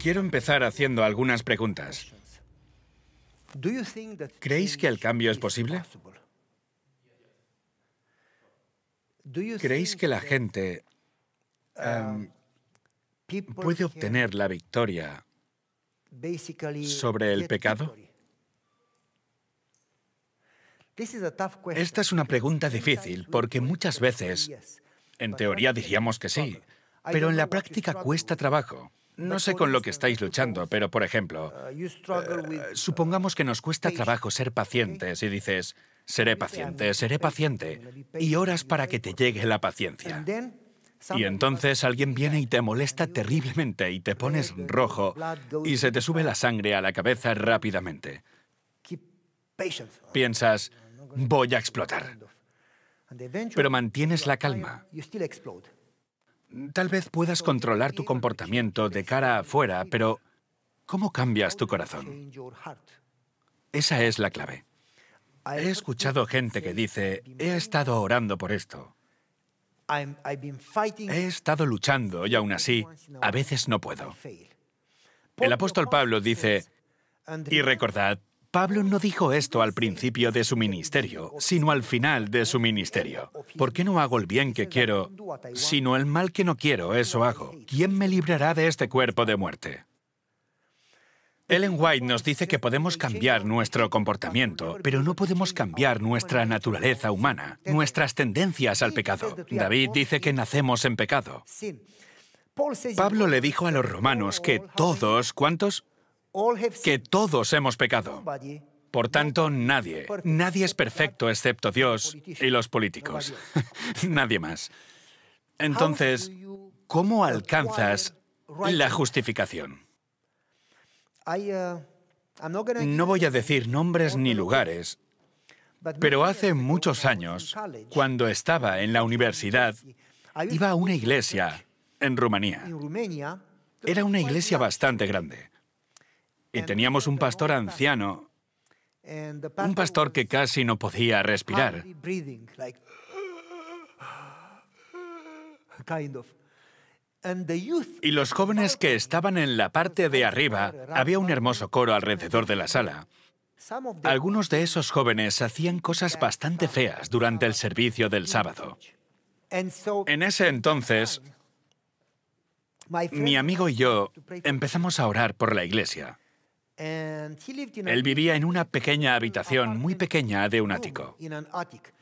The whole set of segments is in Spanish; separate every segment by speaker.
Speaker 1: Quiero empezar haciendo algunas preguntas. ¿Creéis que el cambio es posible? ¿Creéis que la gente um, em, puede obtener la victoria
Speaker 2: sobre el
Speaker 1: pecado? Esta es una pregunta difícil porque muchas veces, en teoría diríamos que sí, pero en la práctica cuesta trabajo. No sé con lo que estáis luchando, pero por ejemplo, eh, supongamos que nos cuesta trabajo ser pacientes y dices, seré paciente, seré paciente, y horas para que te llegue la paciencia. Y entonces alguien viene y te molesta terriblemente y te pones rojo y se te sube la sangre a la cabeza rápidamente. Piensas, voy a explotar. Pero mantienes la calma Tal vez puedas controlar tu comportamiento de cara afuera, pero ¿cómo cambias tu corazón? Esa es la clave. He escuchado gente que dice, he estado orando por esto.
Speaker 2: He
Speaker 1: estado luchando y aún así, a veces no puedo. El apóstol Pablo dice, y recordad Pablo no dijo esto al principio de su ministerio, sino al final de su ministerio. ¿Por qué no hago el bien que quiero, sino el mal que no quiero, eso hago? ¿Quién me librará de este cuerpo de muerte? Ellen White nos dice que podemos cambiar nuestro comportamiento, pero no podemos cambiar nuestra naturaleza humana, nuestras tendencias al pecado. David dice que nacemos en pecado. Pablo le dijo a los romanos que todos, ¿cuántos? que todos hemos pecado. Por tanto, nadie, nadie es perfecto excepto Dios y los políticos. nadie más. Entonces, ¿cómo alcanzas la justificación?
Speaker 2: Uh, no
Speaker 1: voy a decir nombres ni lugares, pero hace muchos años, cuando estaba en la universidad, iba a una iglesia en Rumanía. Era una iglesia bastante grande. Y teníamos un pastor anciano, un pastor que casi no podía respirar. Y los jóvenes que estaban en la parte de arriba, había un hermoso coro alrededor de la sala. Algunos de esos jóvenes hacían cosas bastante feas durante el servicio del sábado. En ese entonces, mi amigo y yo empezamos a orar por la iglesia.
Speaker 2: Él
Speaker 1: vivía en una pequeña habitación, muy pequeña, de un ático.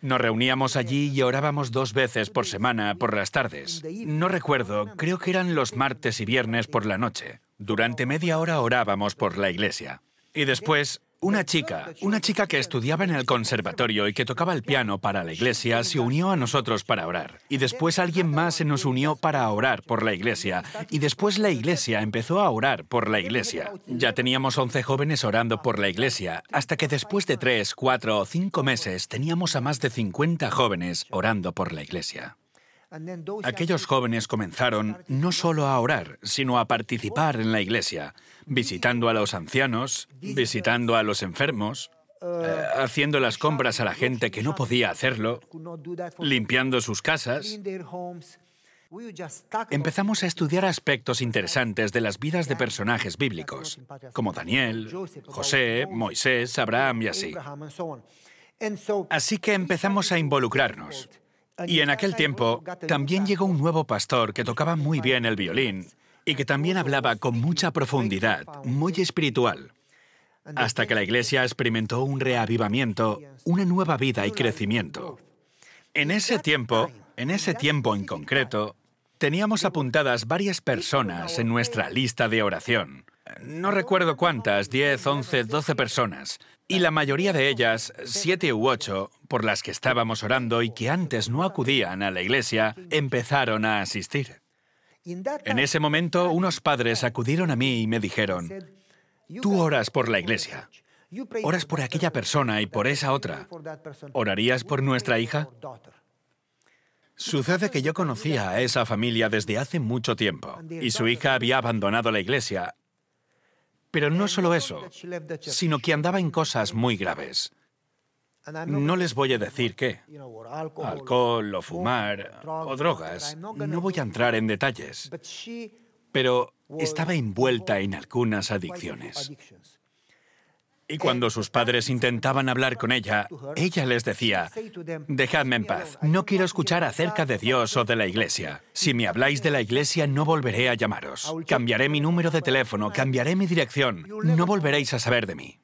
Speaker 1: Nos reuníamos allí y orábamos dos veces por semana, por las tardes. No recuerdo, creo que eran los martes y viernes por la noche. Durante media hora orábamos por la iglesia. Y después una chica, una chica que estudiaba en el conservatorio y que tocaba el piano para la iglesia, se unió a nosotros para orar. Y después alguien más se nos unió para orar por la iglesia. Y después la iglesia empezó a orar por la iglesia. Ya teníamos 11 jóvenes orando por la iglesia, hasta que después de tres, cuatro o cinco meses teníamos a más de 50 jóvenes orando por la iglesia. Aquellos jóvenes comenzaron no solo a orar, sino a participar en la iglesia visitando a los ancianos, visitando a los enfermos, eh, haciendo las compras a la gente que no podía hacerlo, limpiando sus casas. Empezamos a estudiar aspectos interesantes de las vidas de personajes bíblicos, como Daniel, José, Moisés, Abraham y así. Así que empezamos a involucrarnos. Y en aquel tiempo también llegó un nuevo pastor que tocaba muy bien el violín y que también hablaba con mucha profundidad, muy espiritual, hasta que la iglesia experimentó un reavivamiento, una nueva vida y crecimiento. En ese tiempo, en ese tiempo en concreto, teníamos apuntadas varias personas en nuestra lista de oración. No recuerdo cuántas, 10, 11, 12 personas, y la mayoría de ellas, siete u ocho, por las que estábamos orando y que antes no acudían a la iglesia, empezaron a asistir. En ese momento, unos padres acudieron a mí y me dijeron, tú oras por la iglesia,
Speaker 2: oras por aquella
Speaker 1: persona y por esa otra. ¿Orarías por nuestra hija? Sucede que yo conocía a esa familia desde hace mucho tiempo y su hija había abandonado la iglesia. Pero no solo eso, sino que andaba en cosas muy graves. No les voy a decir qué.
Speaker 2: Alcohol
Speaker 1: o fumar o drogas. No voy a entrar en detalles. Pero estaba envuelta en algunas adicciones. Y cuando sus padres intentaban hablar con ella, ella les decía, dejadme en paz, no quiero escuchar acerca de Dios o de la iglesia. Si me habláis de la iglesia, no volveré a llamaros. Cambiaré mi número de teléfono, cambiaré mi dirección, no volveréis a saber de mí.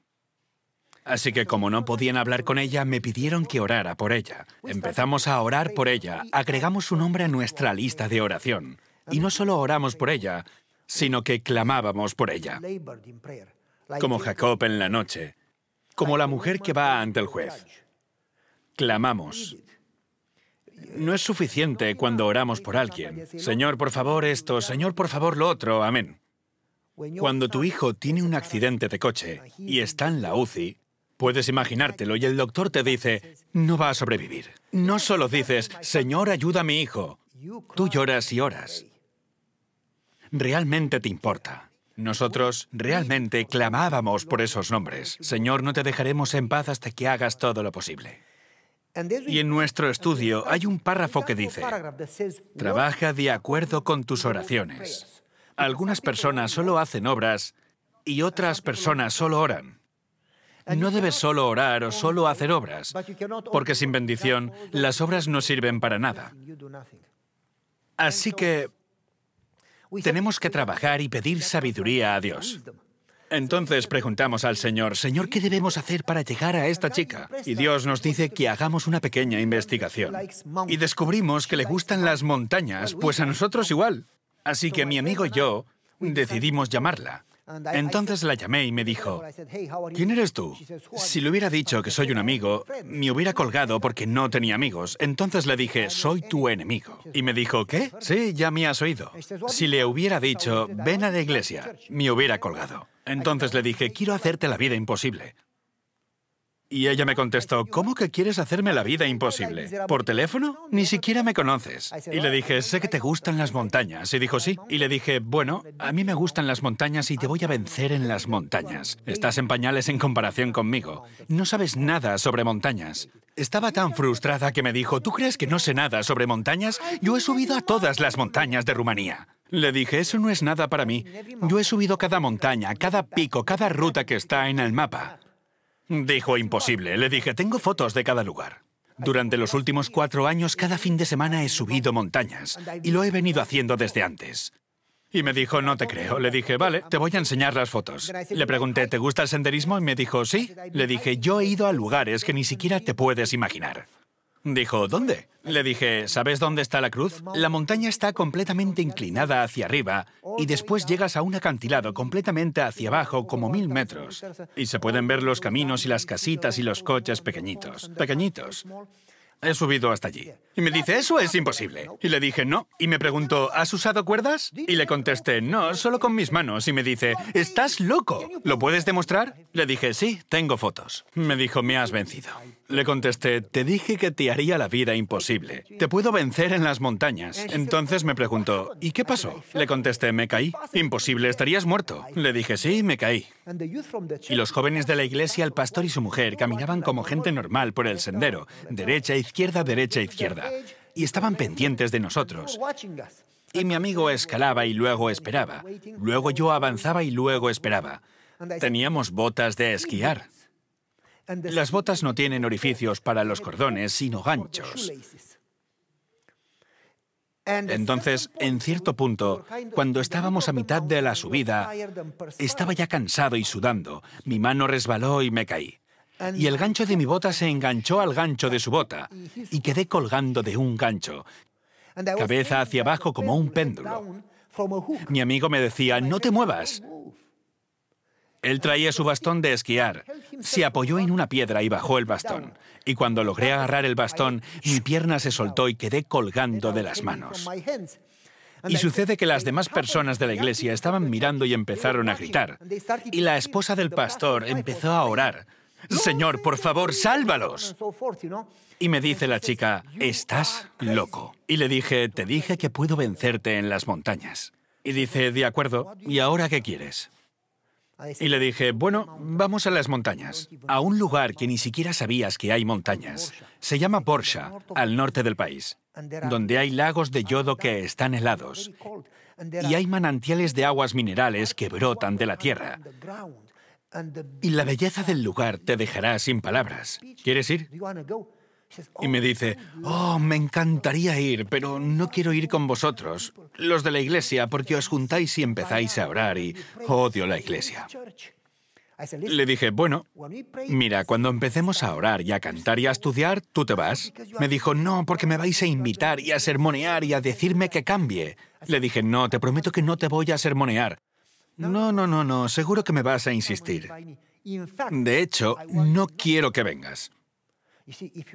Speaker 1: Así que como no podían hablar con ella, me pidieron que orara por ella. Empezamos a orar por ella, agregamos su nombre a nuestra lista de oración. Y no solo oramos por ella, sino que clamábamos por ella. Como Jacob en la noche, como la mujer que va ante el juez. Clamamos. No es suficiente cuando oramos por alguien. Señor, por favor, esto, Señor, por favor, lo otro, amén. Cuando tu hijo tiene un accidente de coche y está en la UCI, Puedes imaginártelo y el doctor te dice, no va a sobrevivir. No solo dices, Señor, ayuda a mi hijo. Tú lloras y oras. Realmente te importa. Nosotros realmente clamábamos por esos nombres. Señor, no te dejaremos en paz hasta que hagas todo lo posible. Y en nuestro estudio hay un párrafo que dice, trabaja de acuerdo con tus oraciones. Algunas personas solo hacen obras y otras personas solo oran. No debes solo orar o solo hacer obras, porque sin bendición las obras no sirven para nada. Así que tenemos que trabajar y pedir sabiduría a Dios. Entonces preguntamos al Señor, Señor, ¿qué debemos hacer para llegar a esta chica? Y Dios nos dice que hagamos una pequeña investigación. Y descubrimos que le gustan las montañas, pues a nosotros igual. Así que mi amigo y yo decidimos llamarla. Entonces la llamé y me dijo, ¿quién eres tú? Si le hubiera dicho que soy un amigo, me hubiera colgado porque no tenía amigos. Entonces le dije, soy tu enemigo. Y me dijo, ¿qué? Sí, ya me has oído. Si le hubiera dicho, ven a la iglesia, me hubiera colgado. Entonces le dije, quiero hacerte la vida imposible. Y ella me contestó, ¿cómo que quieres hacerme la vida imposible? ¿Por teléfono? Ni siquiera me conoces. Y le dije, sé que te gustan las montañas. Y dijo, sí. Y le dije, bueno, a mí me gustan las montañas y te voy a vencer en las montañas. Estás en pañales en comparación conmigo. No sabes nada sobre montañas. Estaba tan frustrada que me dijo, ¿tú crees que no sé nada sobre montañas? Yo he subido a todas las montañas de Rumanía. Le dije, eso no es nada para mí. Yo he subido cada montaña, cada pico, cada ruta que está en el mapa. Dijo imposible. Le dije, tengo fotos de cada lugar. Durante los últimos cuatro años, cada fin de semana he subido montañas y lo he venido haciendo desde antes. Y me dijo, no te creo. Le dije, vale, te voy a enseñar las fotos. Le pregunté, ¿te gusta el senderismo? Y me dijo, sí. Le dije, yo he ido a lugares que ni siquiera te puedes imaginar. Dijo, ¿dónde? Le dije, ¿sabes dónde está la cruz? La montaña está completamente inclinada hacia arriba y después llegas a un acantilado completamente hacia abajo, como mil metros. Y se pueden ver los caminos y las casitas y los coches pequeñitos, pequeñitos. He subido hasta allí. Y me dice, eso es imposible. Y le dije, no. Y me preguntó, ¿has usado cuerdas? Y le contesté, no, solo con mis manos. Y me dice, estás loco. ¿Lo puedes demostrar? Le dije, sí, tengo fotos. Me dijo, me has vencido. Le contesté, te dije que te haría la vida imposible. Te puedo vencer en las montañas. Entonces me preguntó, ¿y qué pasó? Le contesté, me caí. Imposible, estarías muerto. Le dije, sí, me caí. Y los jóvenes de la iglesia, el pastor y su mujer, caminaban como gente normal por el sendero, derecha, izquierda, derecha, izquierda. Y estaban pendientes de nosotros. Y mi amigo escalaba y luego esperaba. Luego yo avanzaba y luego esperaba. Teníamos botas de esquiar. Las botas no tienen orificios para los cordones, sino ganchos.
Speaker 2: Entonces,
Speaker 1: en cierto punto, cuando estábamos a mitad de la subida, estaba ya cansado y sudando, mi mano resbaló y me caí. Y el gancho de mi bota se enganchó al gancho de su bota, y quedé colgando de un gancho,
Speaker 2: cabeza
Speaker 1: hacia abajo como un péndulo. Mi amigo me decía, no te muevas. Él traía su bastón de esquiar. Se apoyó en una piedra y bajó el bastón. Y cuando logré agarrar el bastón, mi pierna se soltó y quedé colgando de las manos. Y sucede que las demás personas de la iglesia estaban mirando y empezaron a gritar. Y la esposa del pastor empezó a orar. Señor, por favor, sálvalos. Y me dice la chica, estás loco. Y le dije, te dije que puedo vencerte en las montañas. Y dice, de acuerdo, ¿y ahora qué quieres? Y le dije, bueno, vamos a las montañas, a un lugar que ni siquiera sabías que hay montañas. Se llama Porsha, al norte del país, donde hay lagos de yodo que están helados y hay manantiales de aguas minerales que brotan de la tierra. Y la belleza del lugar te dejará sin palabras. ¿Quieres ir? Y me oh, dice, oh, me encantaría ir, pero no quiero ir con vosotros, los de la iglesia, porque os juntáis y empezáis a orar y odio la iglesia. Le dije, bueno, mira, cuando empecemos a orar y a cantar y a estudiar, tú te vas. Me dijo, no, porque me vais a invitar y a sermonear y a decirme que cambie. Le dije, no, te prometo que no te voy a sermonear. No, no, no, no, seguro que me vas a insistir.
Speaker 2: De
Speaker 1: hecho, no quiero que vengas.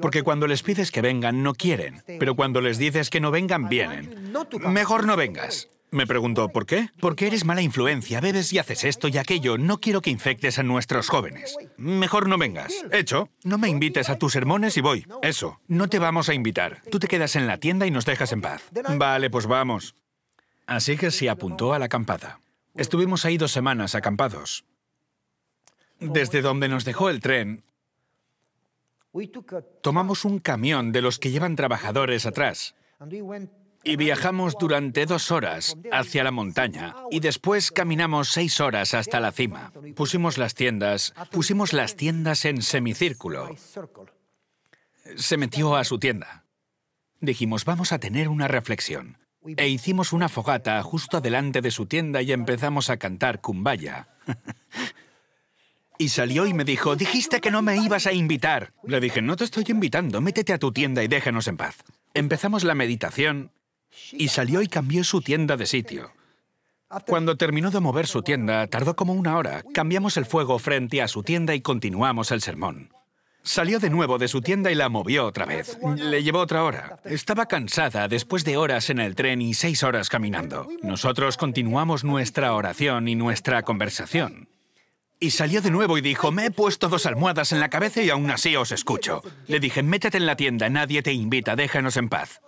Speaker 1: Porque cuando les pides que vengan, no quieren. Pero cuando les dices que no vengan, vienen. Mejor no vengas. Me preguntó, ¿por qué? Porque eres mala influencia, bebes y haces esto y aquello. No quiero que infectes a nuestros jóvenes. Mejor no vengas. Hecho. No me invites a tus sermones y voy. Eso. No te vamos a invitar. Tú te quedas en la tienda y nos dejas en paz. Vale, pues vamos. Así que se apuntó a la acampada. Estuvimos ahí dos semanas acampados. Desde donde nos dejó el tren, Tomamos un camión de los que llevan trabajadores atrás y viajamos durante dos horas hacia la montaña y después caminamos seis horas hasta la cima. Pusimos las tiendas, pusimos las tiendas en semicírculo. Se metió a su tienda. Dijimos, vamos a tener una reflexión. E hicimos una fogata justo delante de su tienda y empezamos a cantar Kumbaya. Y salió y me dijo, dijiste que no me ibas a invitar. Le dije, no te estoy invitando, métete a tu tienda y déjanos en paz. Empezamos la meditación y salió y cambió su tienda de sitio. Cuando terminó de mover su tienda, tardó como una hora. Cambiamos el fuego frente a su tienda y continuamos el sermón. Salió de nuevo de su tienda y la movió otra vez. Le llevó otra hora. Estaba cansada después de horas en el tren y seis horas caminando. Nosotros continuamos nuestra oración y nuestra conversación. Y salió de nuevo y dijo, me he puesto dos almohadas en la cabeza y aún así os escucho. Le dije, métete en la tienda, nadie te invita, déjanos en paz.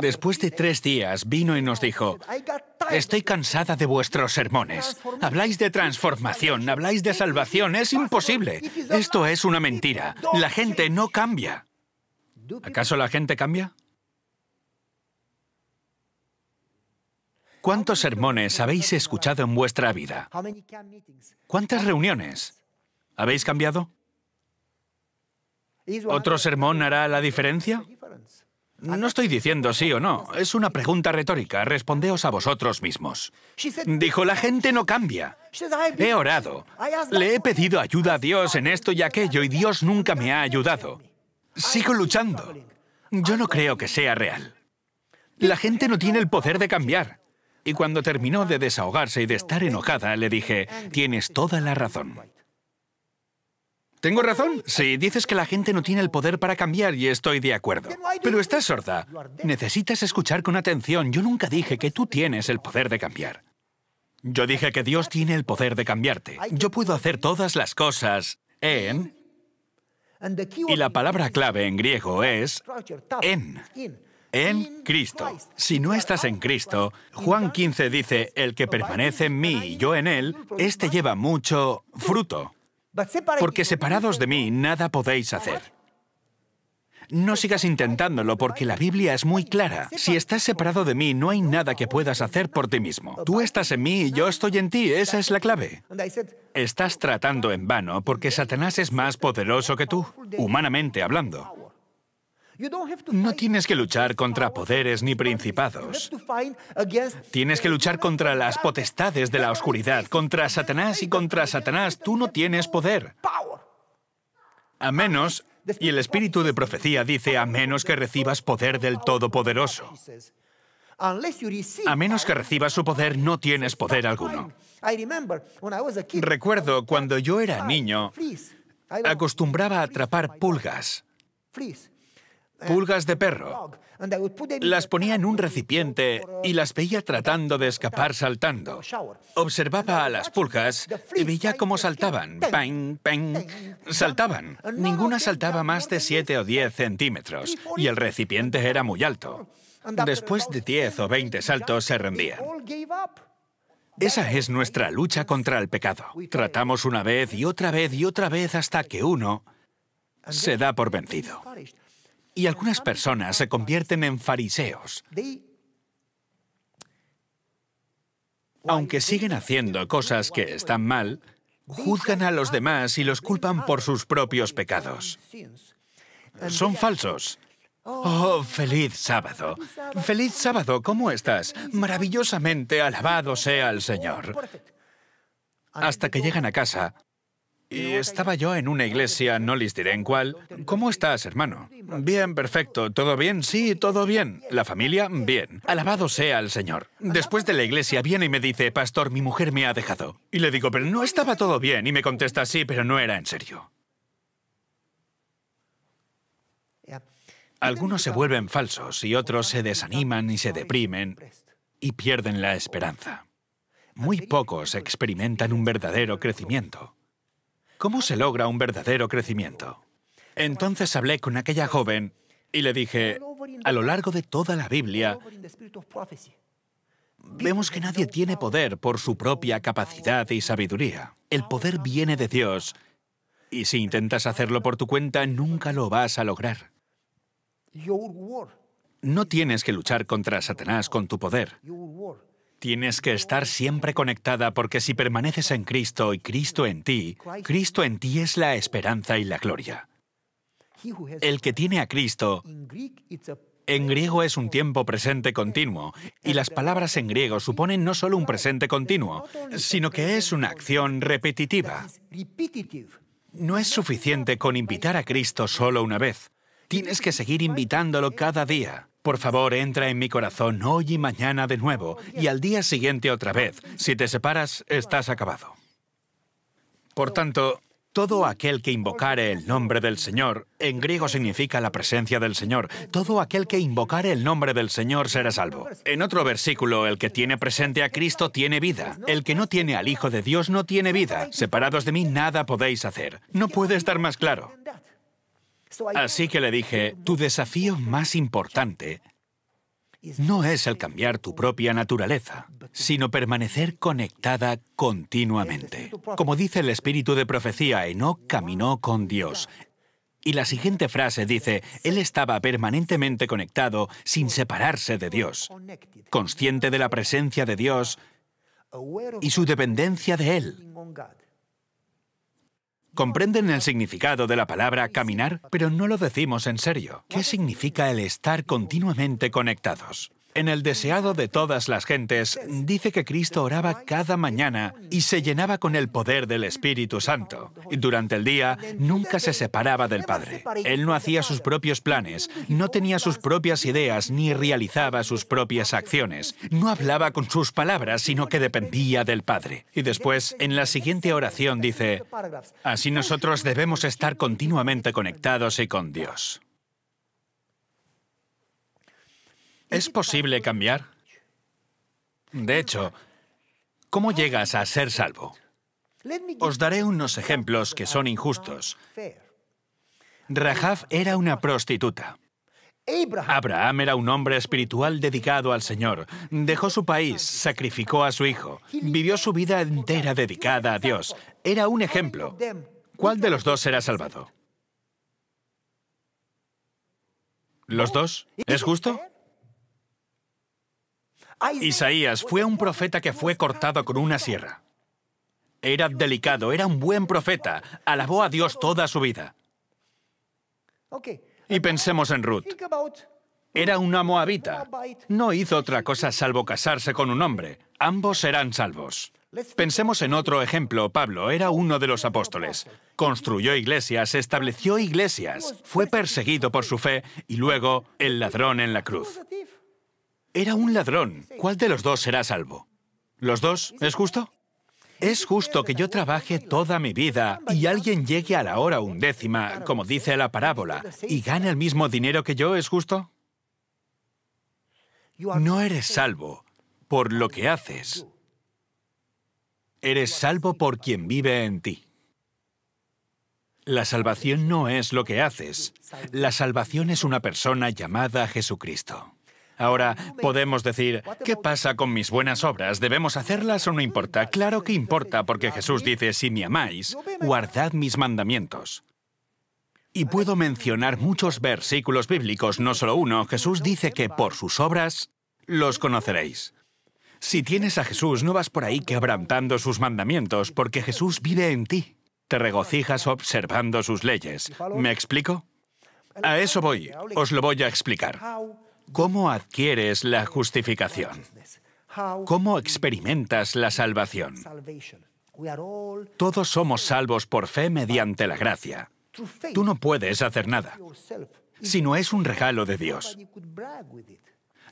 Speaker 1: Después de tres días vino y nos dijo, estoy cansada de vuestros sermones. Habláis de transformación, habláis de salvación, es imposible. Esto es una mentira. La gente no cambia. ¿Acaso la gente cambia? ¿Cuántos sermones habéis escuchado en vuestra vida? ¿Cuántas reuniones? ¿Habéis cambiado? ¿Otro sermón hará la diferencia? No estoy diciendo sí o no, es una pregunta retórica, respondeos a vosotros mismos. Dijo, la gente no cambia.
Speaker 2: He orado, le he
Speaker 1: pedido ayuda a Dios en esto y aquello y Dios nunca me ha ayudado. Sigo luchando. Yo no creo que sea real. La gente no tiene el poder de cambiar. Y cuando terminó de desahogarse y de estar enojada, le dije, tienes toda la razón. ¿Tengo razón? Sí, dices que la gente no tiene el poder para cambiar y estoy de acuerdo. Pero estás sorda. Necesitas escuchar con atención. Yo nunca dije que tú tienes el poder de cambiar. Yo dije que Dios tiene el poder de cambiarte. Yo puedo hacer todas las cosas en... Y la palabra clave en griego es en en Cristo. Si no estás en Cristo, Juan 15 dice, el que permanece en mí y yo en él, éste lleva mucho fruto. Porque separados de mí nada podéis hacer. No sigas intentándolo porque la Biblia es muy clara. Si estás separado de mí, no hay nada que puedas hacer por ti mismo. Tú estás en mí y yo estoy en ti, esa es la clave. Estás tratando en vano porque Satanás es más poderoso que tú, humanamente hablando. No tienes que luchar contra poderes ni principados. Tienes que luchar contra las potestades de la oscuridad, contra Satanás y contra Satanás tú no tienes poder. A menos, y el espíritu de profecía dice, a menos que recibas poder del Todopoderoso.
Speaker 2: A menos que
Speaker 1: recibas su poder, no tienes poder alguno. Recuerdo cuando yo era niño, acostumbraba a atrapar pulgas pulgas de perro. Las ponía en un recipiente y las veía tratando de escapar saltando. Observaba a las pulgas y veía cómo saltaban. Peng, peng. Saltaban. Ninguna saltaba más de 7 o 10 centímetros y el recipiente era muy alto. Después de 10 o 20 saltos se rendían. Esa es nuestra lucha contra el pecado. Tratamos una vez y otra vez y otra vez hasta que uno se da por vencido. Y algunas personas se convierten en fariseos, aunque siguen haciendo cosas que están mal, juzgan a los demás y los culpan por sus propios pecados. Son falsos. Oh, feliz sábado. Feliz sábado, ¿cómo estás? Maravillosamente alabado sea el Señor. Hasta que llegan a casa y estaba yo en una iglesia, no les diré en cuál. ¿Cómo estás, hermano? Bien, perfecto. ¿Todo bien? Sí, todo bien. ¿La familia? Bien. Alabado sea el Señor. Después de la iglesia viene y me dice, Pastor, mi mujer me ha dejado. Y le digo, pero no estaba todo bien. Y me contesta, sí, pero no era en serio. Algunos se vuelven falsos y otros se desaniman y se deprimen y pierden la esperanza. Muy pocos experimentan un verdadero crecimiento. ¿Cómo se logra un verdadero crecimiento? Entonces hablé con aquella joven y le dije, a lo largo de toda la Biblia, vemos que nadie tiene poder por su propia capacidad y sabiduría. El poder viene de Dios, y si intentas hacerlo por tu cuenta, nunca lo vas a lograr. No tienes que luchar contra Satanás con tu poder. Tienes que estar siempre conectada porque si permaneces en Cristo y Cristo en ti, Cristo en ti es la esperanza y la gloria. El que tiene a Cristo, en griego es un tiempo presente continuo, y las palabras en griego suponen no solo un presente continuo, sino que es una acción repetitiva. No es suficiente con invitar a Cristo solo una vez. Tienes que seguir invitándolo cada día. Por favor, entra en mi corazón hoy y mañana de nuevo, y al día siguiente otra vez. Si te separas, estás acabado. Por tanto, todo aquel que invocare el nombre del Señor, en griego significa la presencia del Señor, todo aquel que invocare el nombre del Señor será salvo. En otro versículo, el que tiene presente a Cristo tiene vida, el que no tiene al Hijo de Dios no tiene vida, separados de mí nada podéis hacer. No puede estar más claro. Así que le dije, tu desafío más importante no es el cambiar tu propia naturaleza, sino permanecer conectada continuamente. Como dice el espíritu de profecía, Enoch caminó con Dios. Y la siguiente frase dice, él estaba permanentemente conectado sin separarse de Dios, consciente de la presencia de Dios y su dependencia de él comprenden el significado de la palabra caminar, pero no lo decimos en serio. ¿Qué significa el estar continuamente conectados? En el deseado de todas las gentes dice que Cristo oraba cada mañana y se llenaba con el poder del Espíritu Santo. durante el día nunca se separaba del Padre. Él no hacía sus propios planes, no tenía sus propias ideas ni realizaba sus propias acciones. No hablaba con sus palabras, sino que dependía del Padre. Y después, en la siguiente oración dice, así nosotros debemos estar continuamente conectados y con Dios. ¿Es posible cambiar? De hecho, ¿cómo llegas a ser salvo? Os daré unos ejemplos que son injustos. Rahab era una prostituta. Abraham era un hombre espiritual dedicado al Señor. Dejó su país, sacrificó a su hijo, vivió su vida entera dedicada a Dios. Era un ejemplo. ¿Cuál de los dos será salvado? ¿Los dos? ¿Es justo? Isaías fue un profeta que fue cortado con una sierra. Era delicado, era un buen profeta, alabó a Dios toda su vida. Y pensemos en Ruth. Era una moabita. No hizo otra cosa salvo casarse con un hombre. Ambos serán salvos. Pensemos en otro ejemplo. Pablo era uno de los apóstoles. Construyó iglesias, estableció iglesias, fue perseguido por su fe y luego el ladrón en la cruz era un ladrón. ¿Cuál de los dos será salvo? ¿Los dos? ¿Es justo? ¿Es justo que yo trabaje toda mi vida y alguien llegue a la hora undécima, como dice la parábola, y gane el mismo dinero que yo? ¿Es justo? No eres salvo por lo que haces. Eres salvo por quien vive en ti. La salvación no es lo que haces. La salvación es una persona llamada Jesucristo. Ahora podemos decir, ¿qué pasa con mis buenas obras? ¿Debemos hacerlas o no importa? Claro que importa, porque Jesús dice, si me amáis, guardad mis mandamientos. Y puedo mencionar muchos versículos bíblicos, no solo uno. Jesús dice que por sus obras los conoceréis. Si tienes a Jesús, no vas por ahí quebrantando sus mandamientos, porque Jesús vive en ti. Te regocijas observando sus leyes. ¿Me explico? A eso voy. Os lo voy a explicar. ¿Cómo adquieres la justificación? ¿Cómo experimentas la salvación? Todos somos salvos por fe mediante la gracia. Tú no puedes hacer nada, sino es un regalo de Dios.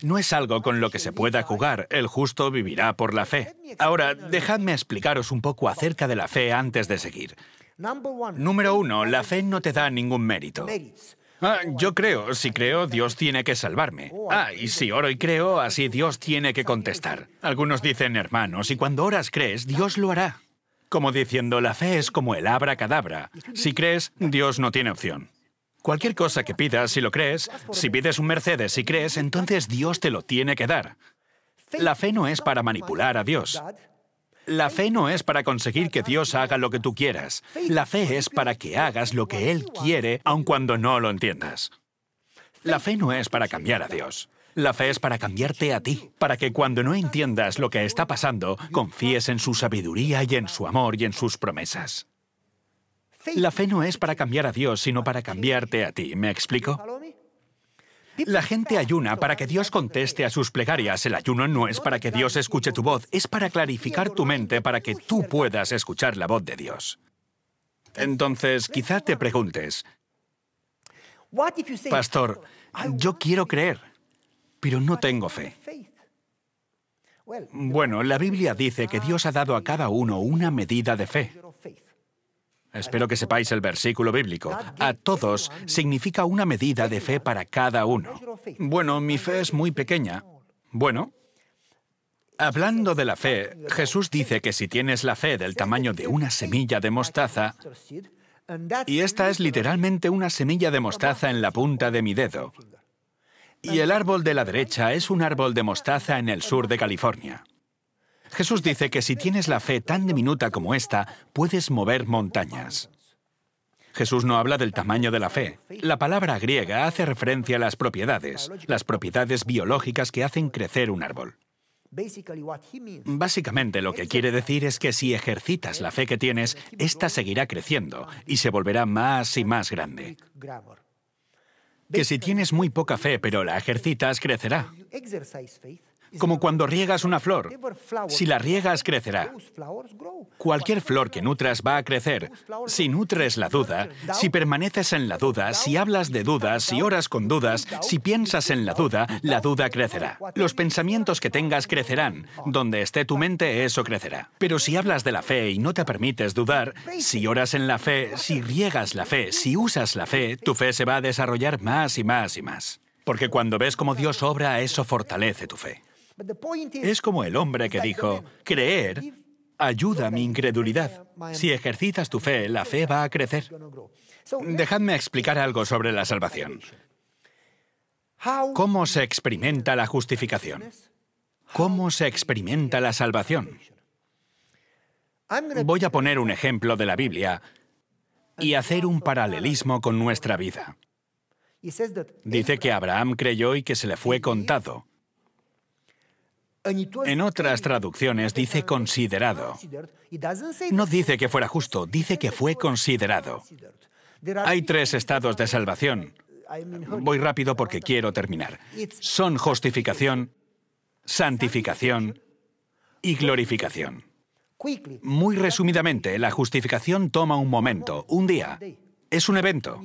Speaker 1: No es algo con lo que se pueda jugar, el justo vivirá por la fe. Ahora, dejadme explicaros un poco acerca de la fe antes de seguir. Número uno, la fe no te da ningún mérito. Ah, yo creo, si creo, Dios tiene que salvarme. Ah, y si oro y creo, así Dios tiene que contestar. Algunos dicen, hermanos, y cuando oras crees, Dios lo hará. Como diciendo, la fe es como el abracadabra. Si crees, Dios no tiene opción. Cualquier cosa que pidas, si lo crees, si pides un Mercedes y crees, entonces Dios te lo tiene que dar. La fe no es para manipular a Dios. La fe no es para conseguir que Dios haga lo que tú quieras. La fe es para que hagas lo que Él quiere, aun cuando no lo entiendas. La fe no es para cambiar a Dios. La fe es para cambiarte a ti, para que cuando no entiendas lo que está pasando, confíes en su sabiduría y en su amor y en sus promesas. La fe no es para cambiar a Dios, sino para cambiarte a ti, ¿me explico? La gente ayuna para que Dios conteste a sus plegarias. El ayuno no es para que Dios escuche tu voz, es para clarificar tu mente para que tú puedas escuchar la voz de Dios. Entonces, quizá te preguntes, Pastor, yo quiero creer, pero no tengo fe. Bueno, la Biblia dice que Dios ha dado a cada uno una medida de fe. Espero que sepáis el versículo bíblico. A todos significa una medida de fe para cada uno. Bueno, mi fe es muy pequeña. Bueno, hablando de la fe, Jesús dice que si tienes la fe del tamaño de una semilla de mostaza, y esta es literalmente una semilla de mostaza en la punta de mi dedo, y el árbol de la derecha es un árbol de mostaza en el sur de California. Jesús dice que si tienes la fe tan diminuta como esta, puedes mover montañas. Jesús no habla del tamaño de la fe. La palabra griega hace referencia a las propiedades, las propiedades biológicas que hacen crecer un árbol. Básicamente lo que quiere decir es que si ejercitas la fe que tienes, esta seguirá creciendo y se volverá más y más grande. Que si tienes muy poca fe pero la ejercitas, crecerá. Como cuando riegas una flor. Si la riegas, crecerá. Cualquier flor que nutras va a crecer. Si nutres la duda, si permaneces en la duda, si hablas de dudas, si oras con dudas, si piensas en la duda, la duda crecerá. Los pensamientos que tengas crecerán. Donde esté tu mente, eso crecerá. Pero si hablas de la fe y no te permites dudar, si oras en la fe, si riegas la fe, si usas la fe, tu fe se va a desarrollar más y más y más. Porque cuando ves cómo Dios obra, eso fortalece tu fe.
Speaker 2: Es como el hombre que dijo,
Speaker 1: creer ayuda a mi incredulidad. Si ejercitas tu fe, la fe va a crecer. Dejadme explicar algo sobre la salvación. ¿Cómo se experimenta la justificación? ¿Cómo se experimenta la salvación? Voy a poner un ejemplo de la Biblia y hacer un paralelismo con nuestra vida. Dice que Abraham creyó y que se le fue contado. En otras traducciones dice considerado. No dice que fuera justo, dice que fue considerado. Hay tres estados de salvación. Voy rápido porque quiero terminar. Son justificación, santificación y glorificación. Muy resumidamente, la justificación toma un momento, un día. Es un evento.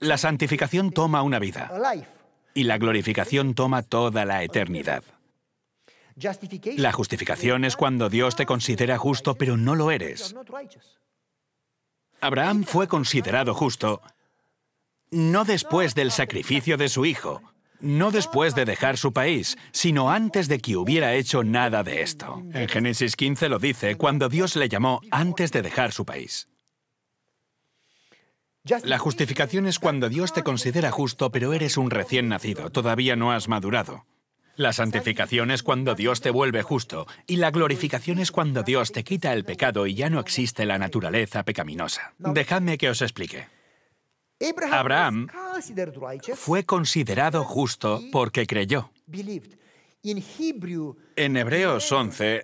Speaker 1: La santificación toma una vida. Y la glorificación toma toda la eternidad. La justificación es cuando Dios te considera justo, pero no lo eres. Abraham fue considerado justo no después del sacrificio de su hijo, no después de dejar su país, sino antes de que hubiera hecho nada de esto. En Génesis 15 lo dice, cuando Dios le llamó antes de dejar su país. La justificación es cuando Dios te considera justo, pero eres un recién nacido, todavía no has madurado. La santificación es cuando Dios te vuelve justo y la glorificación es cuando Dios te quita el pecado y ya no existe la naturaleza pecaminosa. Dejadme que os explique.
Speaker 2: Abraham fue
Speaker 1: considerado justo porque creyó.
Speaker 2: En
Speaker 1: Hebreos 11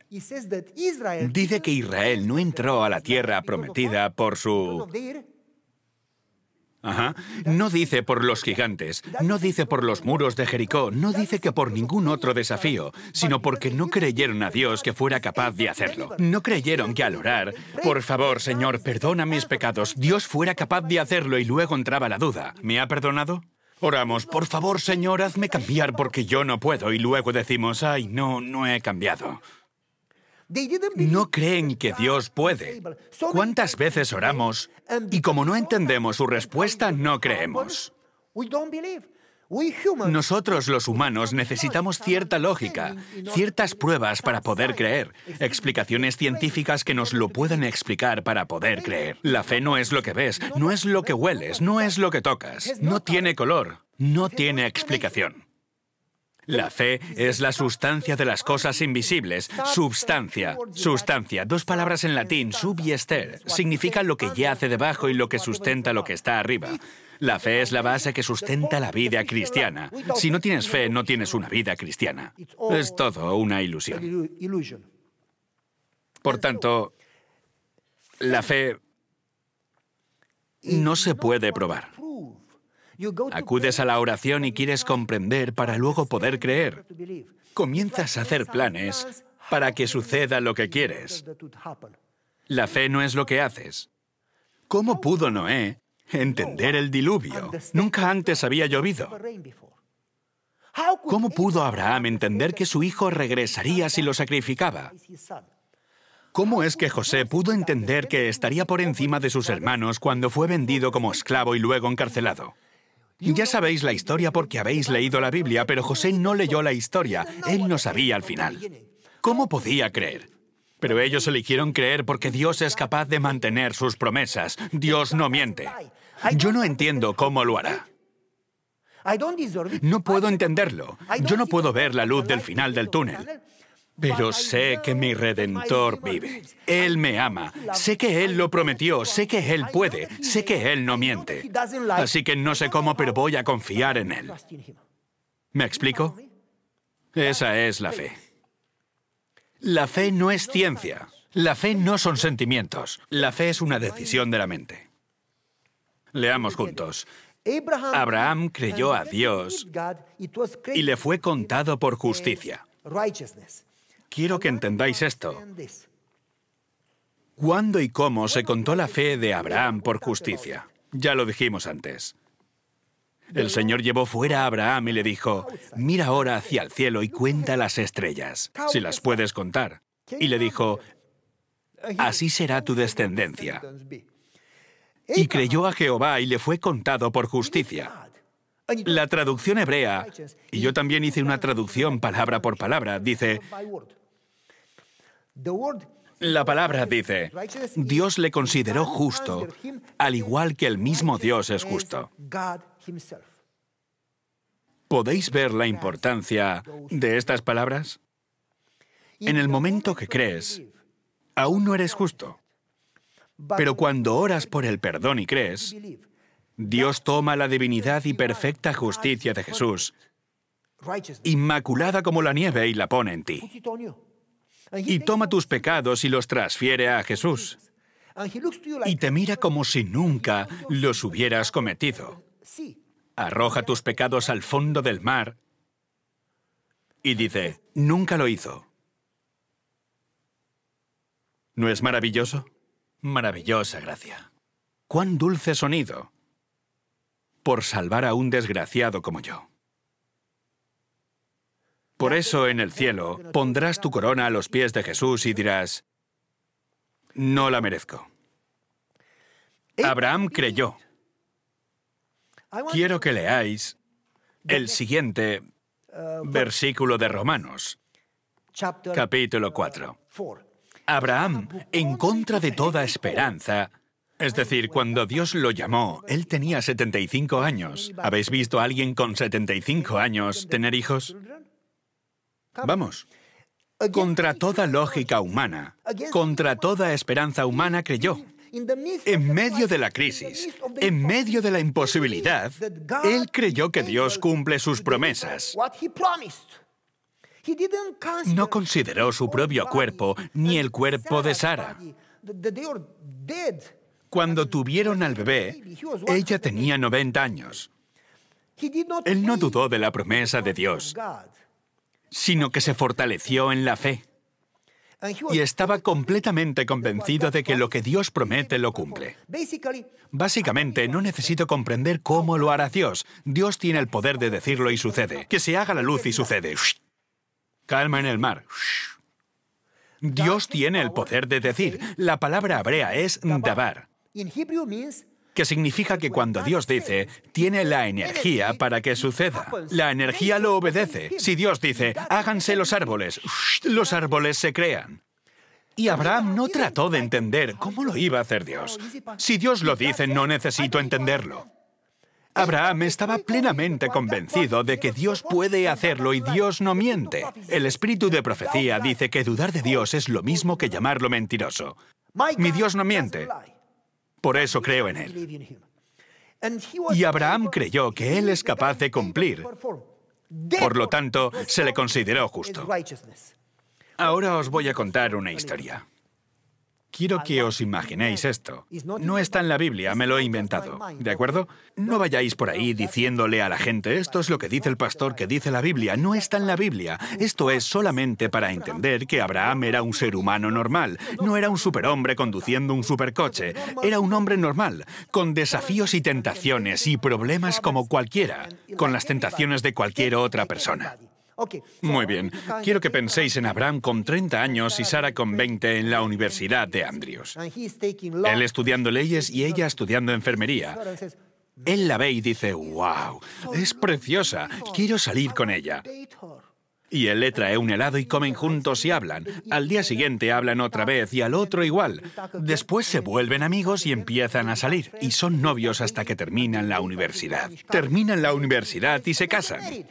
Speaker 1: dice que Israel no entró a la tierra prometida por su Ajá. No dice por los gigantes, no dice por los muros de Jericó, no dice que por ningún otro desafío, sino porque no creyeron a Dios que fuera capaz de hacerlo. No creyeron que al orar, por favor, Señor, perdona mis pecados, Dios fuera capaz de hacerlo y luego entraba la duda. ¿Me ha perdonado? Oramos, por favor, Señor, hazme cambiar porque yo no puedo y luego decimos, ay, no, no he cambiado. No creen que Dios puede. ¿Cuántas veces oramos y como no entendemos su respuesta, no creemos? Nosotros los humanos necesitamos cierta lógica, ciertas pruebas para poder creer, explicaciones científicas que nos lo puedan explicar para poder creer. La fe no es lo que ves, no es lo que hueles, no es lo que tocas, no tiene color, no tiene explicación. La fe es la sustancia de las cosas invisibles, substancia, sustancia. Dos palabras en latín, sub y ester, significa lo que yace debajo y lo que sustenta lo que está arriba. La fe es la base que sustenta la vida cristiana. Si no tienes fe, no tienes una vida cristiana. Es todo una ilusión. Por tanto, la fe no se puede probar. Acudes a la oración y quieres comprender para luego poder creer. Comienzas a hacer planes para que suceda lo que quieres. La fe no es lo que haces. ¿Cómo pudo Noé entender el diluvio? Nunca antes había llovido. ¿Cómo pudo Abraham entender que su hijo regresaría si lo sacrificaba? ¿Cómo es que José pudo entender que estaría por encima de sus hermanos cuando fue vendido como esclavo y luego encarcelado? Ya sabéis la historia porque habéis leído la Biblia, pero José no leyó la historia. Él no sabía al final. ¿Cómo podía creer? Pero ellos eligieron creer porque Dios es capaz de mantener sus promesas. Dios no miente. Yo no entiendo cómo lo hará.
Speaker 2: No puedo entenderlo.
Speaker 1: Yo no puedo ver la luz del final del túnel. Pero sé que mi redentor vive. Él me ama. Sé que Él lo prometió. Sé que Él puede. Sé que Él no miente. Así que no sé cómo, pero voy a confiar en Él. ¿Me explico? Esa es la fe. La fe no es ciencia. La fe no son sentimientos. La fe es una decisión de la mente. Leamos juntos.
Speaker 2: Abraham creyó a Dios y le
Speaker 1: fue contado por justicia. Quiero que entendáis esto. ¿Cuándo y cómo se contó la fe de Abraham por justicia? Ya lo dijimos antes. El Señor llevó fuera a Abraham y le dijo, mira ahora hacia el cielo y cuenta las estrellas, si las puedes contar. Y le dijo, así será tu descendencia. Y creyó a Jehová y le fue contado por justicia. La traducción hebrea, y yo también hice una traducción palabra por palabra, dice, la palabra dice, Dios le consideró justo, al igual que el mismo Dios es justo. ¿Podéis ver la importancia de estas palabras? En el momento que crees, aún no eres justo. Pero cuando oras por el perdón y crees, Dios toma la divinidad y perfecta justicia de Jesús, inmaculada como la nieve, y la pone en ti y toma tus pecados y los transfiere a Jesús. Y te mira como si nunca los hubieras cometido. Arroja tus pecados al fondo del mar y dice, nunca lo hizo. ¿No es maravilloso? Maravillosa gracia. ¡Cuán dulce sonido! Por salvar a un desgraciado como yo. Por eso en el cielo pondrás tu corona a los pies de Jesús y dirás, no la merezco. Abraham creyó. Quiero que leáis el siguiente versículo de Romanos, capítulo 4. Abraham, en contra de toda esperanza, es decir, cuando Dios lo llamó, él tenía 75 años. ¿Habéis visto a alguien con 75 años tener hijos? Vamos. Contra toda lógica humana, contra toda esperanza humana creyó. En medio de la crisis, en medio de la imposibilidad, él creyó que Dios cumple sus promesas. No consideró su propio cuerpo ni el cuerpo de Sara. Cuando tuvieron al bebé, ella tenía 90 años. Él no dudó de la promesa de Dios sino que se fortaleció en la fe. Y estaba completamente convencido de que lo que Dios promete lo cumple. Básicamente, no necesito comprender cómo lo hará Dios. Dios tiene el poder de decirlo y sucede. Que se haga la luz y sucede. Calma en el mar. Dios tiene el poder de decir. La palabra hebrea es dabar que significa que cuando Dios dice, tiene la energía para que suceda. La energía lo obedece. Si Dios dice, háganse los árboles, los árboles se crean. Y Abraham no trató de entender cómo lo iba a hacer Dios. Si Dios lo dice, no necesito entenderlo. Abraham estaba plenamente convencido de que Dios puede hacerlo y Dios no miente. El espíritu de profecía dice que dudar de Dios es lo mismo que llamarlo mentiroso. Mi Dios no miente. Por eso creo en Él. Y Abraham creyó que Él es capaz de cumplir. Por lo tanto, se le consideró justo. Ahora os voy a contar una historia. Quiero que os imaginéis esto. No está en la Biblia, me lo he inventado. ¿De acuerdo? No vayáis por ahí diciéndole a la gente, esto es lo que dice el pastor que dice la Biblia. No está en la Biblia. Esto es solamente para entender que Abraham era un ser humano normal. No era un superhombre conduciendo un supercoche. Era un hombre normal, con desafíos y tentaciones y problemas como cualquiera, con las tentaciones de cualquier otra persona. Muy bien. Quiero que penséis en Abraham con 30 años y Sara con 20 en la Universidad de
Speaker 2: Andrews. Él
Speaker 1: estudiando leyes y ella estudiando enfermería. Él la ve y dice, wow, es preciosa, quiero salir con ella. Y él le trae un helado y comen juntos y hablan. Al día siguiente hablan otra vez y al otro igual. Después se vuelven amigos y empiezan a salir. Y son novios hasta que terminan la universidad. Terminan la universidad y se casan.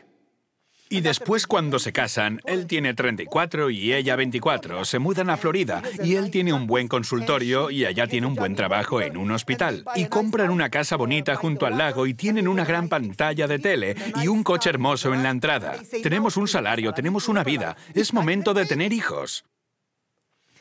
Speaker 1: Y después cuando se casan, él tiene 34 y ella 24. Se mudan a Florida y él tiene un buen consultorio y allá tiene un buen trabajo en un hospital. Y compran una casa bonita junto al lago y tienen una gran pantalla de tele y un coche hermoso en la entrada. Tenemos un salario, tenemos una vida. Es momento de tener hijos.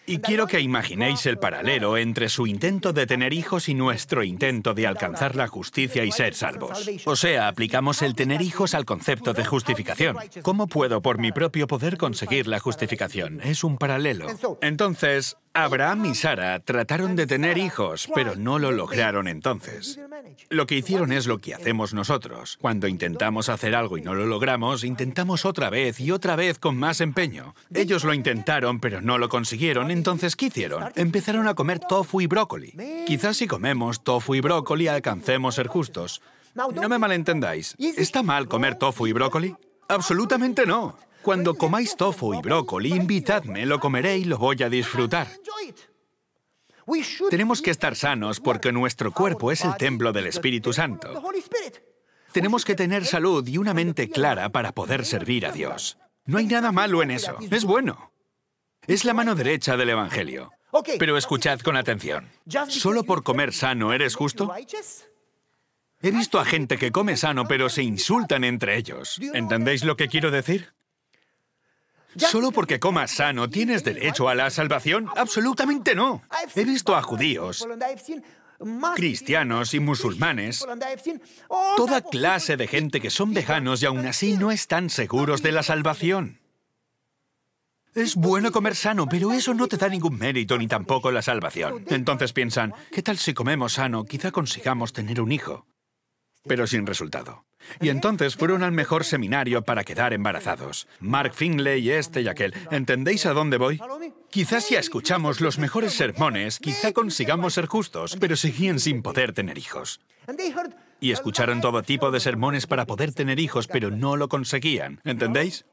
Speaker 1: Y quiero que imaginéis el paralelo entre su intento de tener hijos y nuestro intento de alcanzar la justicia y ser salvos. O sea, aplicamos el tener hijos al concepto de justificación. ¿Cómo puedo por mi propio poder conseguir la justificación? Es un paralelo. Entonces, Abraham y Sara trataron de tener hijos, pero no lo lograron entonces. Lo que hicieron es lo que hacemos nosotros. Cuando intentamos hacer algo y no lo logramos, intentamos otra vez y otra vez con más empeño. Ellos lo intentaron, pero no lo consiguieron, entonces ¿qué hicieron? Empezaron a comer tofu y brócoli. Quizás si comemos tofu y brócoli alcancemos ser justos. No me malentendáis. ¿Está mal comer tofu y brócoli? Absolutamente no. Cuando comáis tofu y brócoli, invitadme, lo comeré y lo voy a disfrutar. Tenemos que estar sanos porque nuestro cuerpo es el templo del Espíritu Santo. Tenemos que tener salud y una mente clara para poder servir a Dios. No hay nada malo en eso, es bueno. Es la mano derecha del Evangelio. Pero escuchad con atención. ¿Solo por comer sano eres justo? He visto a gente que come sano pero se insultan entre ellos. ¿Entendéis lo que quiero decir? ¿Solo porque comas sano tienes derecho a la salvación? Absolutamente no. He visto a judíos, cristianos y musulmanes, toda clase de gente que son veganos y aún así no están seguros de la salvación. Es bueno comer sano, pero eso no te da ningún mérito ni tampoco la salvación. Entonces piensan, ¿qué tal si comemos sano? Quizá consigamos tener un hijo, pero sin resultado. Y entonces fueron al mejor seminario para quedar embarazados. Mark Finley, este y aquel. ¿Entendéis a dónde voy? Quizás si escuchamos los mejores sermones, quizá consigamos ser justos, pero seguían sin poder tener hijos. Y escucharon todo tipo de sermones para poder tener hijos, pero no lo conseguían. ¿Entendéis?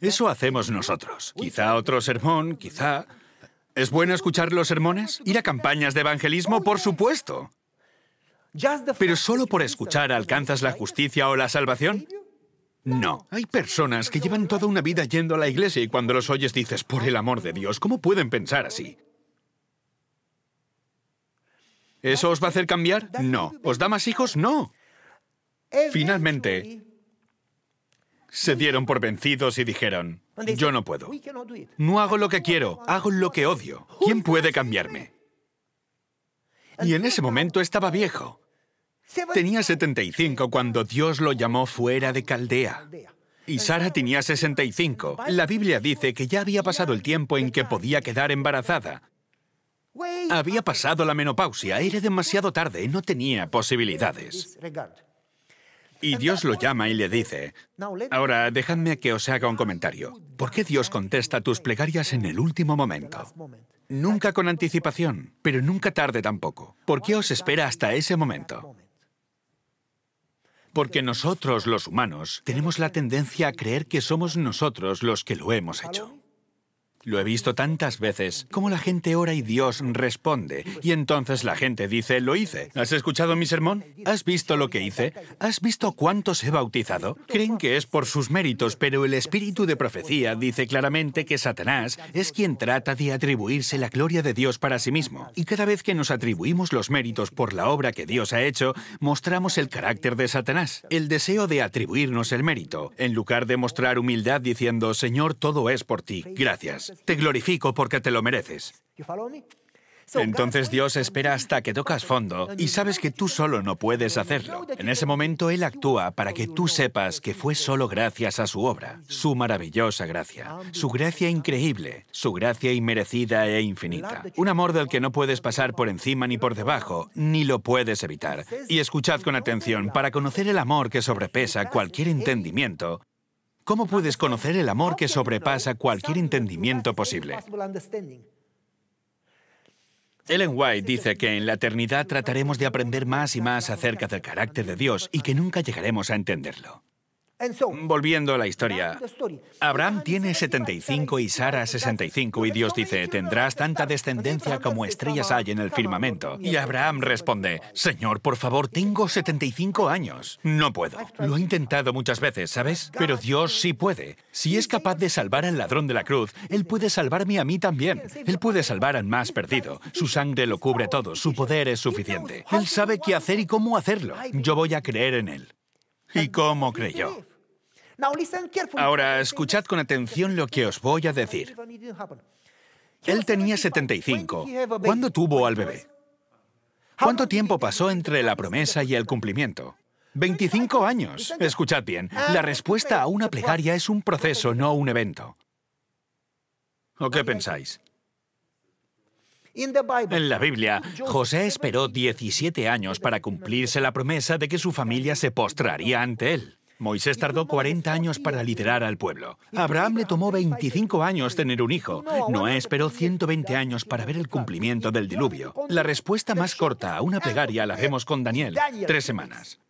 Speaker 1: Eso hacemos nosotros. Quizá otro sermón, quizá... ¿Es bueno escuchar los sermones? ¿Ir a campañas de evangelismo? Por supuesto. Pero solo por escuchar alcanzas la justicia o la salvación. No, hay personas que llevan toda una vida yendo a la iglesia y cuando los oyes dices, por el amor de Dios, ¿cómo pueden pensar así? ¿Eso os va a hacer cambiar? No. ¿Os da más hijos? No. Finalmente, se dieron por vencidos y dijeron, yo no puedo. No hago lo que quiero, hago lo que odio. ¿Quién puede cambiarme? Y en ese momento estaba viejo. Tenía 75 cuando Dios lo llamó fuera de Caldea. Y Sara tenía 65. La Biblia dice que ya había pasado el tiempo en que podía quedar embarazada. Había pasado la menopausia, era demasiado tarde, no tenía posibilidades. Y Dios lo llama y le dice, ahora dejadme que os haga un comentario. ¿Por qué Dios contesta tus plegarias en el último momento? nunca con anticipación, pero nunca tarde tampoco. ¿Por qué os espera hasta ese momento? Porque nosotros los humanos tenemos la tendencia a creer que somos nosotros los que lo hemos hecho. Lo he visto tantas veces, como la gente ora y Dios responde, y entonces la gente dice, lo hice. ¿Has escuchado mi sermón? ¿Has visto lo que hice? ¿Has visto cuántos he bautizado? Creen que es por sus méritos, pero el espíritu de profecía dice claramente que Satanás es quien trata de atribuirse la gloria de Dios para sí mismo. Y cada vez que nos atribuimos los méritos por la obra que Dios ha hecho, mostramos el carácter de Satanás, el deseo de atribuirnos el mérito, en lugar de mostrar humildad diciendo, Señor, todo es por ti, gracias te glorifico porque te lo mereces. Entonces Dios espera hasta que tocas fondo y sabes que tú solo no puedes hacerlo. En ese momento Él actúa para que tú sepas que fue solo gracias a su obra, su maravillosa gracia, su gracia increíble, su gracia inmerecida e infinita. Un amor del que no puedes pasar por encima ni por debajo, ni lo puedes evitar. Y escuchad con atención, para conocer el amor que sobrepesa cualquier entendimiento, ¿Cómo puedes conocer el amor que sobrepasa cualquier entendimiento posible? Ellen White dice que en la eternidad trataremos de aprender más y más acerca del carácter de Dios y que nunca llegaremos a entenderlo. Volviendo a la historia, Abraham tiene 75 y Sara 65 y Dios dice, tendrás tanta descendencia como estrellas hay en el firmamento. Y Abraham responde, Señor, por favor, tengo 75 años. No puedo. Lo he intentado muchas veces, ¿sabes? Pero Dios sí puede. Si es capaz de salvar al ladrón de la cruz, Él puede salvarme a mí también. Él puede salvar al más perdido. Su sangre lo cubre todo, su poder es suficiente. Él sabe qué hacer y cómo hacerlo. Yo voy a creer en Él. ¿Y cómo creyó? Ahora, escuchad con atención lo que os voy a decir. Él tenía 75. ¿Cuándo tuvo al bebé? ¿Cuánto tiempo pasó entre la promesa y el cumplimiento? 25 años. Escuchad bien, ah, la respuesta a una plegaria es un proceso, no un evento. ¿O qué pensáis? En la Biblia, José esperó 17 años para cumplirse la promesa de que su familia se postraría ante él. Moisés tardó 40 años para liderar al pueblo. Abraham le tomó 25 años tener un hijo. Noé esperó 120 años para ver el cumplimiento del diluvio. La respuesta más corta a una plegaria la vemos con Daniel, tres semanas.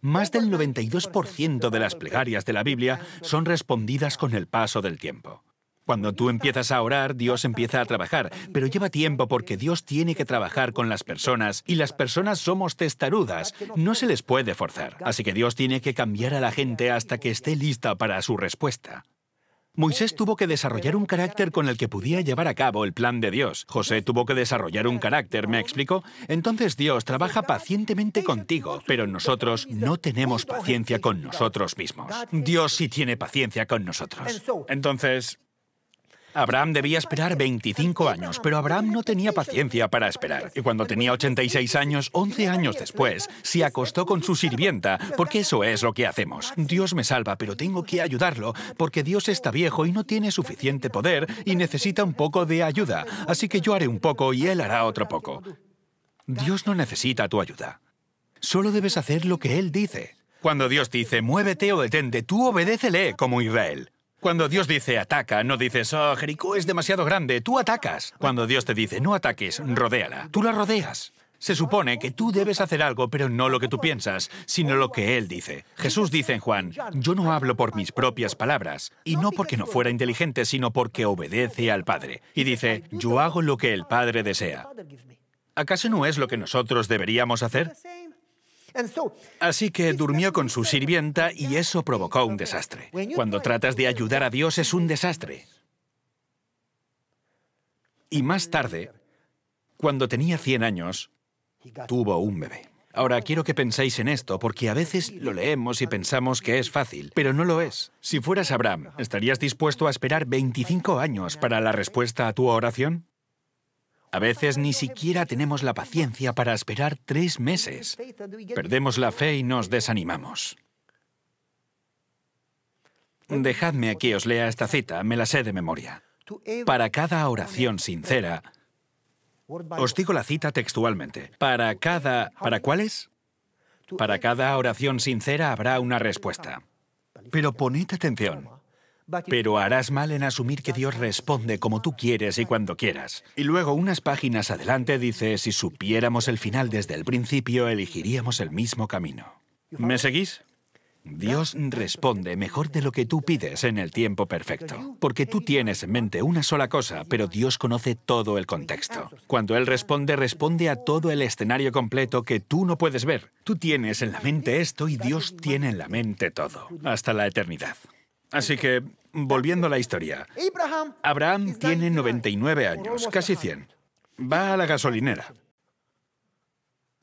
Speaker 1: Más del 92% de las plegarias de la Biblia son respondidas con el paso del tiempo. Cuando tú empiezas a orar, Dios empieza a trabajar, pero lleva tiempo porque Dios tiene que trabajar con las personas y las personas somos testarudas, no se les puede forzar. Así que Dios tiene que cambiar a la gente hasta que esté lista para su respuesta. Moisés tuvo que desarrollar un carácter con el que podía llevar a cabo el plan de Dios. José tuvo que desarrollar un carácter, ¿me explico? Entonces Dios trabaja pacientemente contigo, pero nosotros no tenemos paciencia con nosotros mismos. Dios sí tiene paciencia con nosotros. Entonces, Abraham debía esperar 25 años, pero Abraham no tenía paciencia para esperar. Y cuando tenía 86 años, 11 años después, se acostó con su sirvienta, porque eso es lo que hacemos. Dios me salva, pero tengo que ayudarlo, porque Dios está viejo y no tiene suficiente poder y necesita un poco de ayuda. Así que yo haré un poco y él hará otro poco. Dios no necesita tu ayuda. Solo debes hacer lo que Él dice. Cuando Dios dice, muévete o detente, tú obedécele como Israel. Cuando Dios dice ataca, no dices, oh, Jericó es demasiado grande, tú atacas. Cuando Dios te dice no ataques, rodéala, tú la rodeas. Se supone que tú debes hacer algo, pero no lo que tú piensas, sino lo que Él dice. Jesús dice en Juan, yo no hablo por mis propias palabras, y no porque no fuera inteligente, sino porque obedece al Padre. Y dice, yo hago lo que el Padre desea. ¿Acaso no es lo que nosotros deberíamos hacer? Así que durmió con su sirvienta y eso provocó un desastre. Cuando tratas de ayudar a Dios es un desastre. Y más tarde, cuando tenía 100 años, tuvo un bebé. Ahora quiero que penséis en esto, porque a veces lo leemos y pensamos que es fácil, pero no lo es. Si fueras Abraham, ¿estarías dispuesto a esperar 25 años para la respuesta a tu oración? A veces ni siquiera tenemos la paciencia para esperar tres meses. Perdemos la fe y nos desanimamos. Dejadme aquí os lea esta cita, me la sé de memoria. Para cada oración sincera, os digo la cita textualmente. Para cada... ¿Para cuáles? Para cada oración sincera habrá una respuesta. Pero poned atención. Pero harás mal en asumir que Dios responde como tú quieres y cuando quieras. Y luego unas páginas adelante dice, si supiéramos el final desde el principio, elegiríamos el mismo camino. ¿Me seguís? Dios responde mejor de lo que tú pides en el tiempo perfecto, porque tú tienes en mente una sola cosa, pero Dios conoce todo el contexto. Cuando Él responde, responde a todo el escenario completo que tú no puedes ver. Tú tienes en la mente esto y Dios tiene en la mente todo, hasta la eternidad. Así que volviendo a la historia. Abraham tiene 99 años, casi 100. Va a la gasolinera.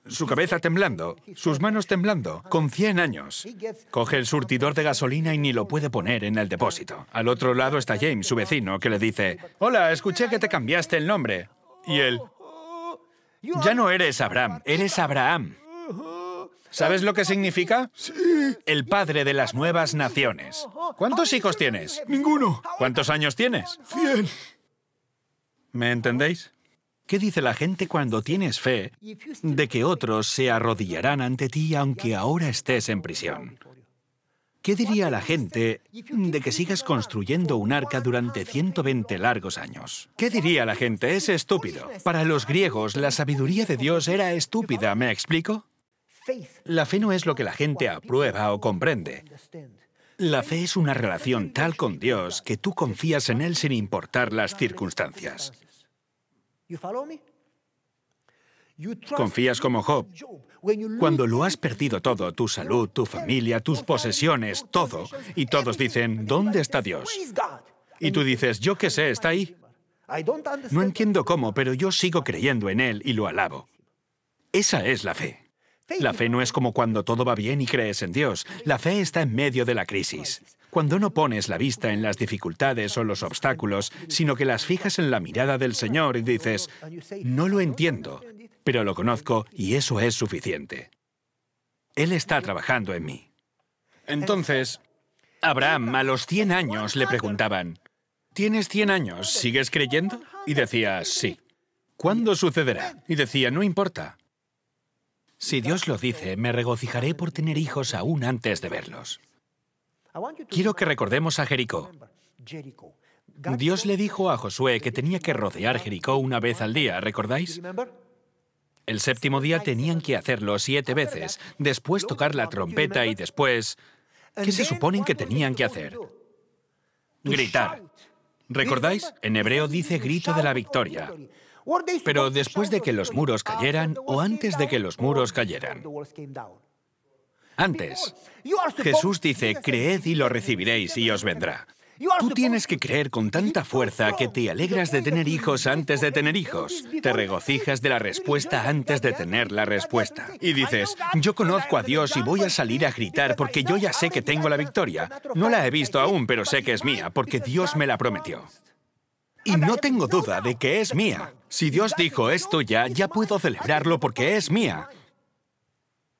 Speaker 1: Su cabeza temblando, sus manos temblando, con 100 años. Coge el surtidor de gasolina y ni lo puede poner en el depósito. Al otro lado está James, su vecino, que le dice, Hola, escuché que te cambiaste el nombre. Y él, Ya no eres Abraham, eres Abraham. ¿Sabes lo que significa? Sí. El padre de las nuevas naciones. ¿Cuántos hijos tienes? Ninguno. ¿Cuántos años tienes? Cien. ¿Me entendéis? ¿Qué dice la gente cuando tienes fe de que otros se arrodillarán ante ti aunque ahora estés en prisión? ¿Qué diría la gente de que sigas construyendo un arca durante 120 largos años? ¿Qué diría la gente? Es estúpido. Para los griegos, la sabiduría de Dios era estúpida, ¿me explico? La fe no es lo que la gente aprueba o comprende. La fe es una relación tal con Dios que tú confías en Él sin importar las circunstancias. Confías como Job. Cuando lo has perdido todo, tu salud, tu familia, tus posesiones, todo, y todos dicen, ¿dónde está Dios? Y tú dices, yo qué sé, está ahí. No entiendo cómo, pero yo sigo creyendo en Él y lo alabo. Esa es la fe. La fe no es como cuando todo va bien y crees en Dios. La fe está en medio de la crisis. Cuando no pones la vista en las dificultades o los obstáculos, sino que las fijas en la mirada del Señor y dices, no lo entiendo, pero lo conozco y eso es suficiente. Él está trabajando en mí. Entonces, Abraham a los 100 años le preguntaban, ¿tienes 100 años? ¿Sigues creyendo? Y decía, sí. ¿Cuándo sucederá? Y decía, no importa. Si Dios lo dice, me regocijaré por tener hijos aún antes de verlos. Quiero que recordemos a Jericó. Dios le dijo a Josué que tenía que rodear Jericó una vez al día, ¿recordáis? El séptimo día tenían que hacerlo siete veces, después tocar la trompeta y después... ¿Qué se suponen que tenían que hacer? Gritar. ¿Recordáis? En hebreo dice grito de la victoria. Pero después de que los muros cayeran o antes de que los muros cayeran. Antes,
Speaker 2: Jesús dice, creed
Speaker 1: y lo recibiréis y os vendrá. Tú tienes que creer con tanta fuerza que te alegras de tener hijos antes de tener hijos. Te regocijas de la respuesta antes de tener la respuesta. Y dices, yo conozco a Dios y voy a salir a gritar porque yo ya sé que tengo la victoria. No la he visto aún, pero sé que es mía porque Dios me la prometió. Y no tengo duda de que es mía. Si Dios dijo, es tuya, ya puedo celebrarlo porque es mía.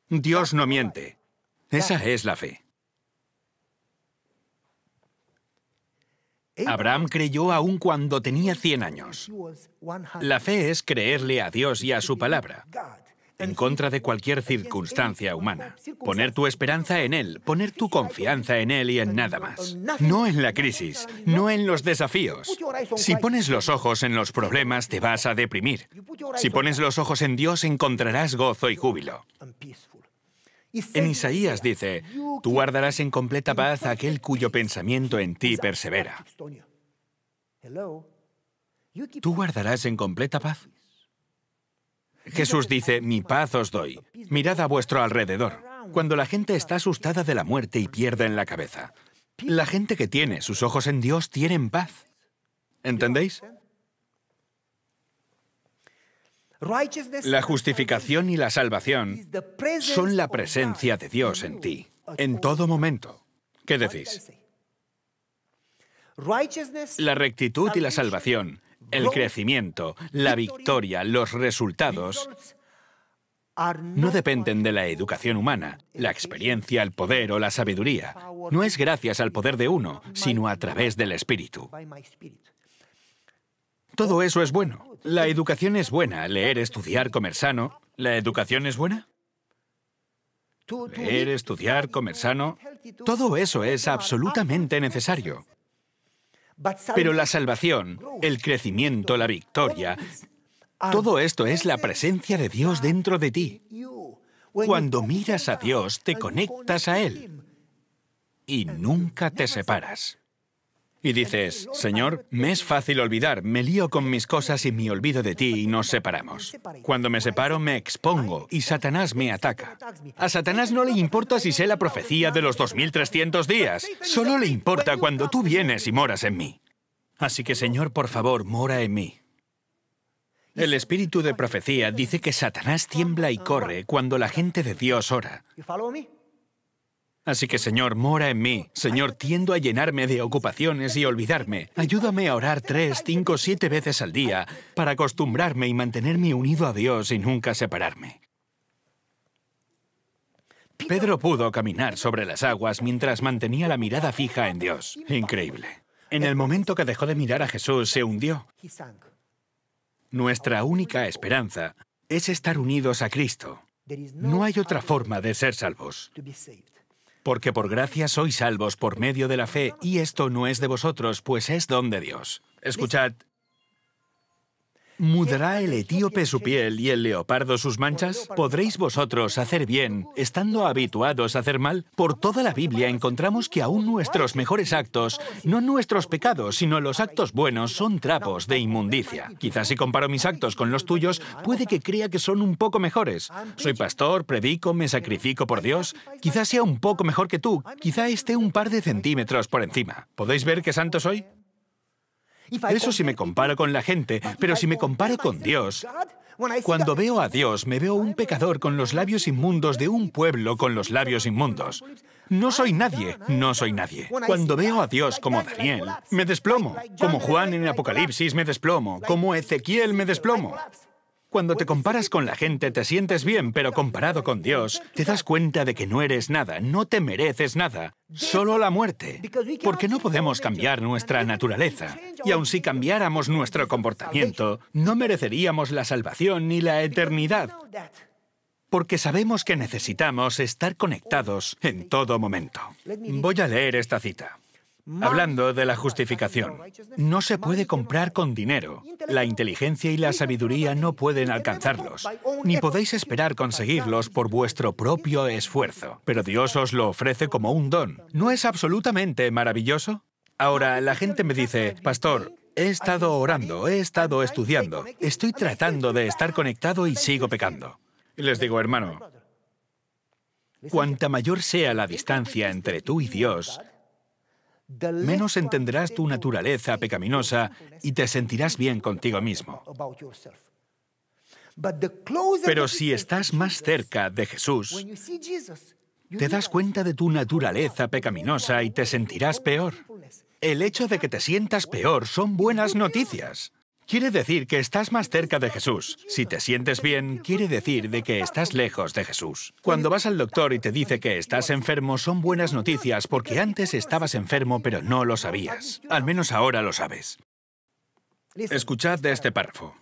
Speaker 1: Dios no miente. Esa es la fe. Abraham creyó aún cuando tenía 100 años. La fe es creerle a Dios y a su palabra en contra de cualquier circunstancia humana. Poner tu esperanza en Él, poner tu confianza en Él y en nada más. No en la crisis, no en los desafíos.
Speaker 2: Si pones los
Speaker 1: ojos en los problemas te vas a deprimir. Si pones los ojos en Dios encontrarás gozo y júbilo. En Isaías dice, tú guardarás en completa paz aquel cuyo pensamiento en ti persevera. ¿Tú guardarás en completa paz? Jesús dice, mi paz os doy. Mirad a vuestro alrededor. Cuando la gente está asustada de la muerte y pierde en la cabeza, la gente que tiene sus ojos en Dios tiene paz. ¿Entendéis? La justificación y la salvación son la presencia de Dios en ti, en todo momento. ¿Qué decís? La rectitud y la salvación el crecimiento, la victoria, los resultados no dependen de la educación humana, la experiencia, el poder o la sabiduría. No es gracias al poder de uno, sino a través del espíritu. Todo eso es bueno. La educación es buena. Leer, estudiar, comer sano. ¿La educación es buena? Leer, estudiar, comer sano. Todo eso es absolutamente necesario. Pero la salvación, el crecimiento, la victoria, todo esto es la presencia de Dios dentro de ti. Cuando miras a Dios, te conectas a Él y nunca te separas y dices, Señor, me es fácil olvidar, me lío con mis cosas y me olvido de ti y nos separamos. Cuando me separo me expongo y Satanás me ataca. A Satanás no le importa si sé la profecía de los 2300 días, solo le importa cuando tú vienes y moras en mí. Así que Señor, por favor, mora en mí. El espíritu de profecía dice que Satanás tiembla y corre cuando la gente de Dios ora. Así que, Señor, mora en mí. Señor, tiendo a llenarme de ocupaciones y olvidarme. Ayúdame a orar tres, cinco, siete veces al día para acostumbrarme y mantenerme unido a Dios y nunca separarme. Pedro pudo caminar sobre las aguas mientras mantenía la mirada fija en Dios. Increíble. En el momento que dejó de mirar a Jesús, se hundió. Nuestra única esperanza es estar unidos a Cristo. No hay otra forma de ser salvos. Porque por gracia sois salvos por medio de la fe, y esto no es de vosotros, pues es don de Dios. Escuchad, ¿Mudará el etíope su piel y el leopardo sus manchas? ¿Podréis vosotros hacer bien, estando habituados a hacer mal? Por toda la Biblia encontramos que aún nuestros mejores actos, no nuestros pecados, sino los actos buenos, son trapos de inmundicia. Quizás si comparo mis actos con los tuyos, puede que crea que son un poco mejores. Soy pastor, predico, me sacrifico por Dios. Quizás sea un poco mejor que tú, quizá esté un par de centímetros por encima. ¿Podéis ver qué santo soy? Eso si me comparo con la gente, pero si me comparo con Dios, cuando veo a Dios me veo un pecador con los labios inmundos de un pueblo con los labios inmundos. No soy nadie, no soy nadie. Cuando veo a Dios como Daniel, me desplomo. Como Juan en Apocalipsis, me desplomo. Como Ezequiel, me desplomo. Cuando te comparas con la gente te sientes bien, pero comparado con Dios, te das cuenta de que no eres nada, no te mereces nada, solo la muerte. Porque no podemos cambiar nuestra naturaleza. Y aun si cambiáramos nuestro comportamiento, no mereceríamos la salvación ni la eternidad. Porque sabemos que necesitamos estar conectados en todo momento. Voy a leer esta cita. Hablando de la justificación, no se puede comprar con dinero. La inteligencia y la sabiduría no pueden alcanzarlos, ni podéis esperar conseguirlos por vuestro propio esfuerzo. Pero Dios os lo ofrece como un don. ¿No es absolutamente maravilloso? Ahora, la gente me dice, Pastor, he estado orando, he estado estudiando, estoy tratando de estar conectado y sigo pecando. les digo, hermano, Cuanta mayor sea la distancia entre tú y Dios, menos entenderás tu naturaleza pecaminosa y te sentirás bien contigo mismo. Pero si estás más cerca de Jesús, te das cuenta de tu naturaleza pecaminosa y te sentirás peor. El hecho de que te sientas peor son buenas noticias. Quiere decir que estás más cerca de Jesús. Si te sientes bien, quiere decir de que estás lejos de Jesús. Cuando vas al doctor y te dice que estás enfermo, son buenas noticias porque antes estabas enfermo pero no lo sabías. Al menos ahora lo sabes. Escuchad de este párrafo.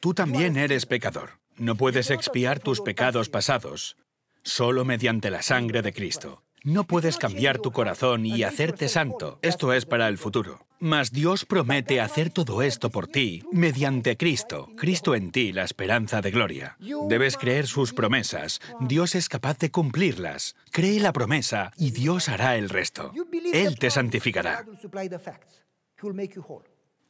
Speaker 1: Tú también eres pecador. No puedes expiar tus pecados pasados, solo mediante la sangre de Cristo. No puedes cambiar tu corazón y hacerte santo. Esto es para el futuro. Mas Dios promete hacer todo esto por ti mediante Cristo. Cristo en ti, la esperanza de gloria. Debes creer sus promesas. Dios es capaz de cumplirlas. Cree la promesa y Dios hará el resto. Él te santificará.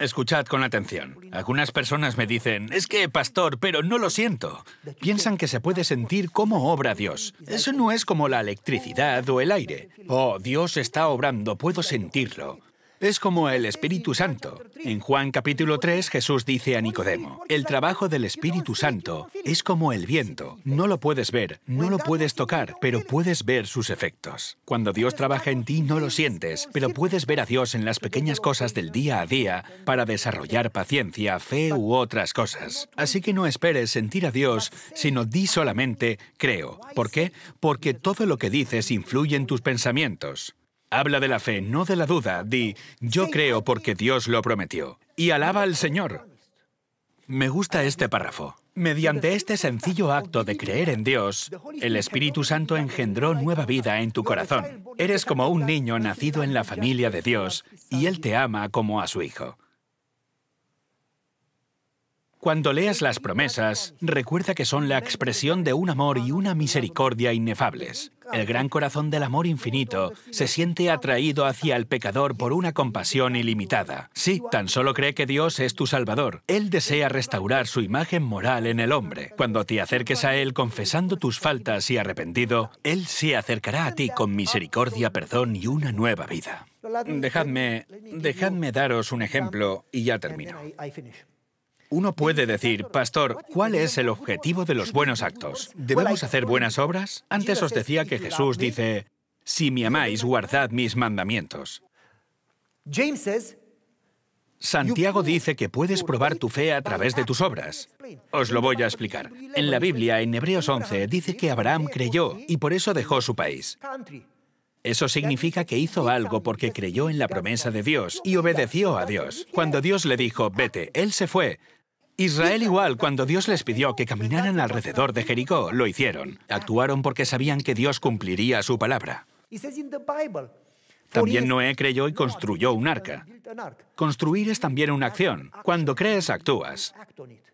Speaker 1: Escuchad con atención. Algunas personas me dicen, es que, pastor, pero no lo siento. Piensan que se puede sentir cómo obra Dios. Eso no es como la electricidad o el aire. Oh, Dios está obrando, puedo sentirlo. Es como el Espíritu Santo. En Juan capítulo 3 Jesús dice a Nicodemo, el trabajo del Espíritu Santo es como el viento, no lo puedes ver, no lo puedes tocar, pero puedes ver sus efectos. Cuando Dios trabaja en ti no lo sientes, pero puedes ver a Dios en las pequeñas cosas del día a día para desarrollar paciencia, fe u otras cosas. Así que no esperes sentir a Dios, sino di solamente creo. ¿Por qué? Porque todo lo que dices influye en tus pensamientos. Habla de la fe, no de la duda. Di, yo creo porque Dios lo prometió. Y alaba al Señor. Me gusta este párrafo. Mediante este sencillo acto de creer en Dios, el Espíritu Santo engendró nueva vida en tu corazón. Eres como un niño nacido en la familia de Dios y Él te ama como a su hijo. Cuando leas las promesas, recuerda que son la expresión de un amor y una misericordia inefables. El gran corazón del amor infinito se siente atraído hacia el pecador por una compasión ilimitada. Sí, tan solo cree que Dios es tu Salvador. Él desea restaurar su imagen moral en el hombre. Cuando te acerques a Él confesando tus faltas y arrepentido, Él se acercará a ti con misericordia, perdón y una nueva vida. Dejadme, dejadme daros un ejemplo y ya termino. Uno puede decir, pastor, ¿cuál es el objetivo de los buenos actos? ¿Debemos hacer buenas obras? Antes os decía que Jesús dice, si me amáis, guardad mis mandamientos. Santiago dice que puedes probar tu fe a través de tus obras. Os lo voy a explicar. En la Biblia, en Hebreos 11, dice que Abraham creyó y por eso dejó su país. Eso significa que hizo algo porque creyó en la promesa de Dios y obedeció a Dios. Cuando Dios le dijo, vete, él se fue, Israel igual, cuando Dios les pidió que caminaran alrededor de Jericó, lo hicieron. Actuaron porque sabían que Dios cumpliría su palabra. También Noé creyó y construyó un arca. Construir es también una acción. Cuando crees, actúas.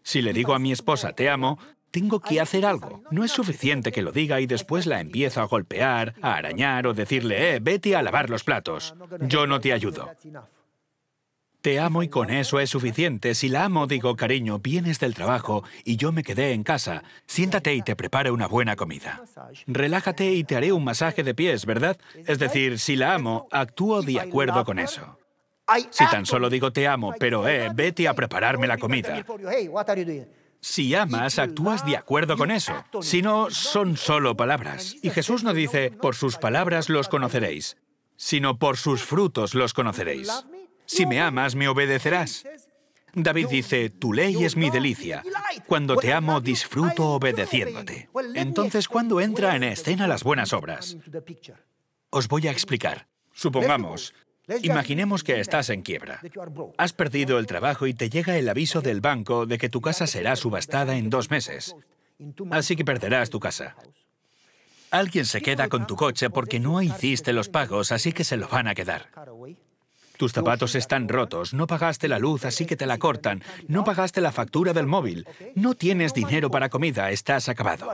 Speaker 1: Si le digo a mi esposa, te amo, tengo que hacer algo. No es suficiente que lo diga y después la empiezo a golpear, a arañar o decirle, eh, vete a lavar los platos. Yo no te ayudo. Te amo y con eso es suficiente. Si la amo, digo, cariño, vienes del trabajo y yo me quedé en casa. Siéntate y te preparo una buena comida. Relájate y te haré un masaje de pies, ¿verdad? Es decir, si la amo, actúo de acuerdo con eso. Si tan solo digo te amo, pero eh, vete a prepararme la comida. Si amas, actúas de acuerdo con eso. Si no, son solo palabras. Y Jesús no dice, por sus palabras los conoceréis, sino por sus frutos los conoceréis. Si me amas, me obedecerás. David dice, tu ley es mi delicia. Cuando te amo, disfruto obedeciéndote. Entonces, ¿cuándo entra en escena las buenas obras? Os voy a explicar. Supongamos,
Speaker 2: imaginemos
Speaker 1: que estás en quiebra. Has perdido el trabajo y te llega el aviso del banco de que tu casa será subastada en dos meses. Así que perderás tu casa. Alguien se queda con tu coche porque no hiciste los pagos, así que se lo van a quedar. Tus zapatos están rotos, no pagaste la luz, así que te la cortan, no pagaste la factura del móvil, no tienes dinero para comida, estás acabado.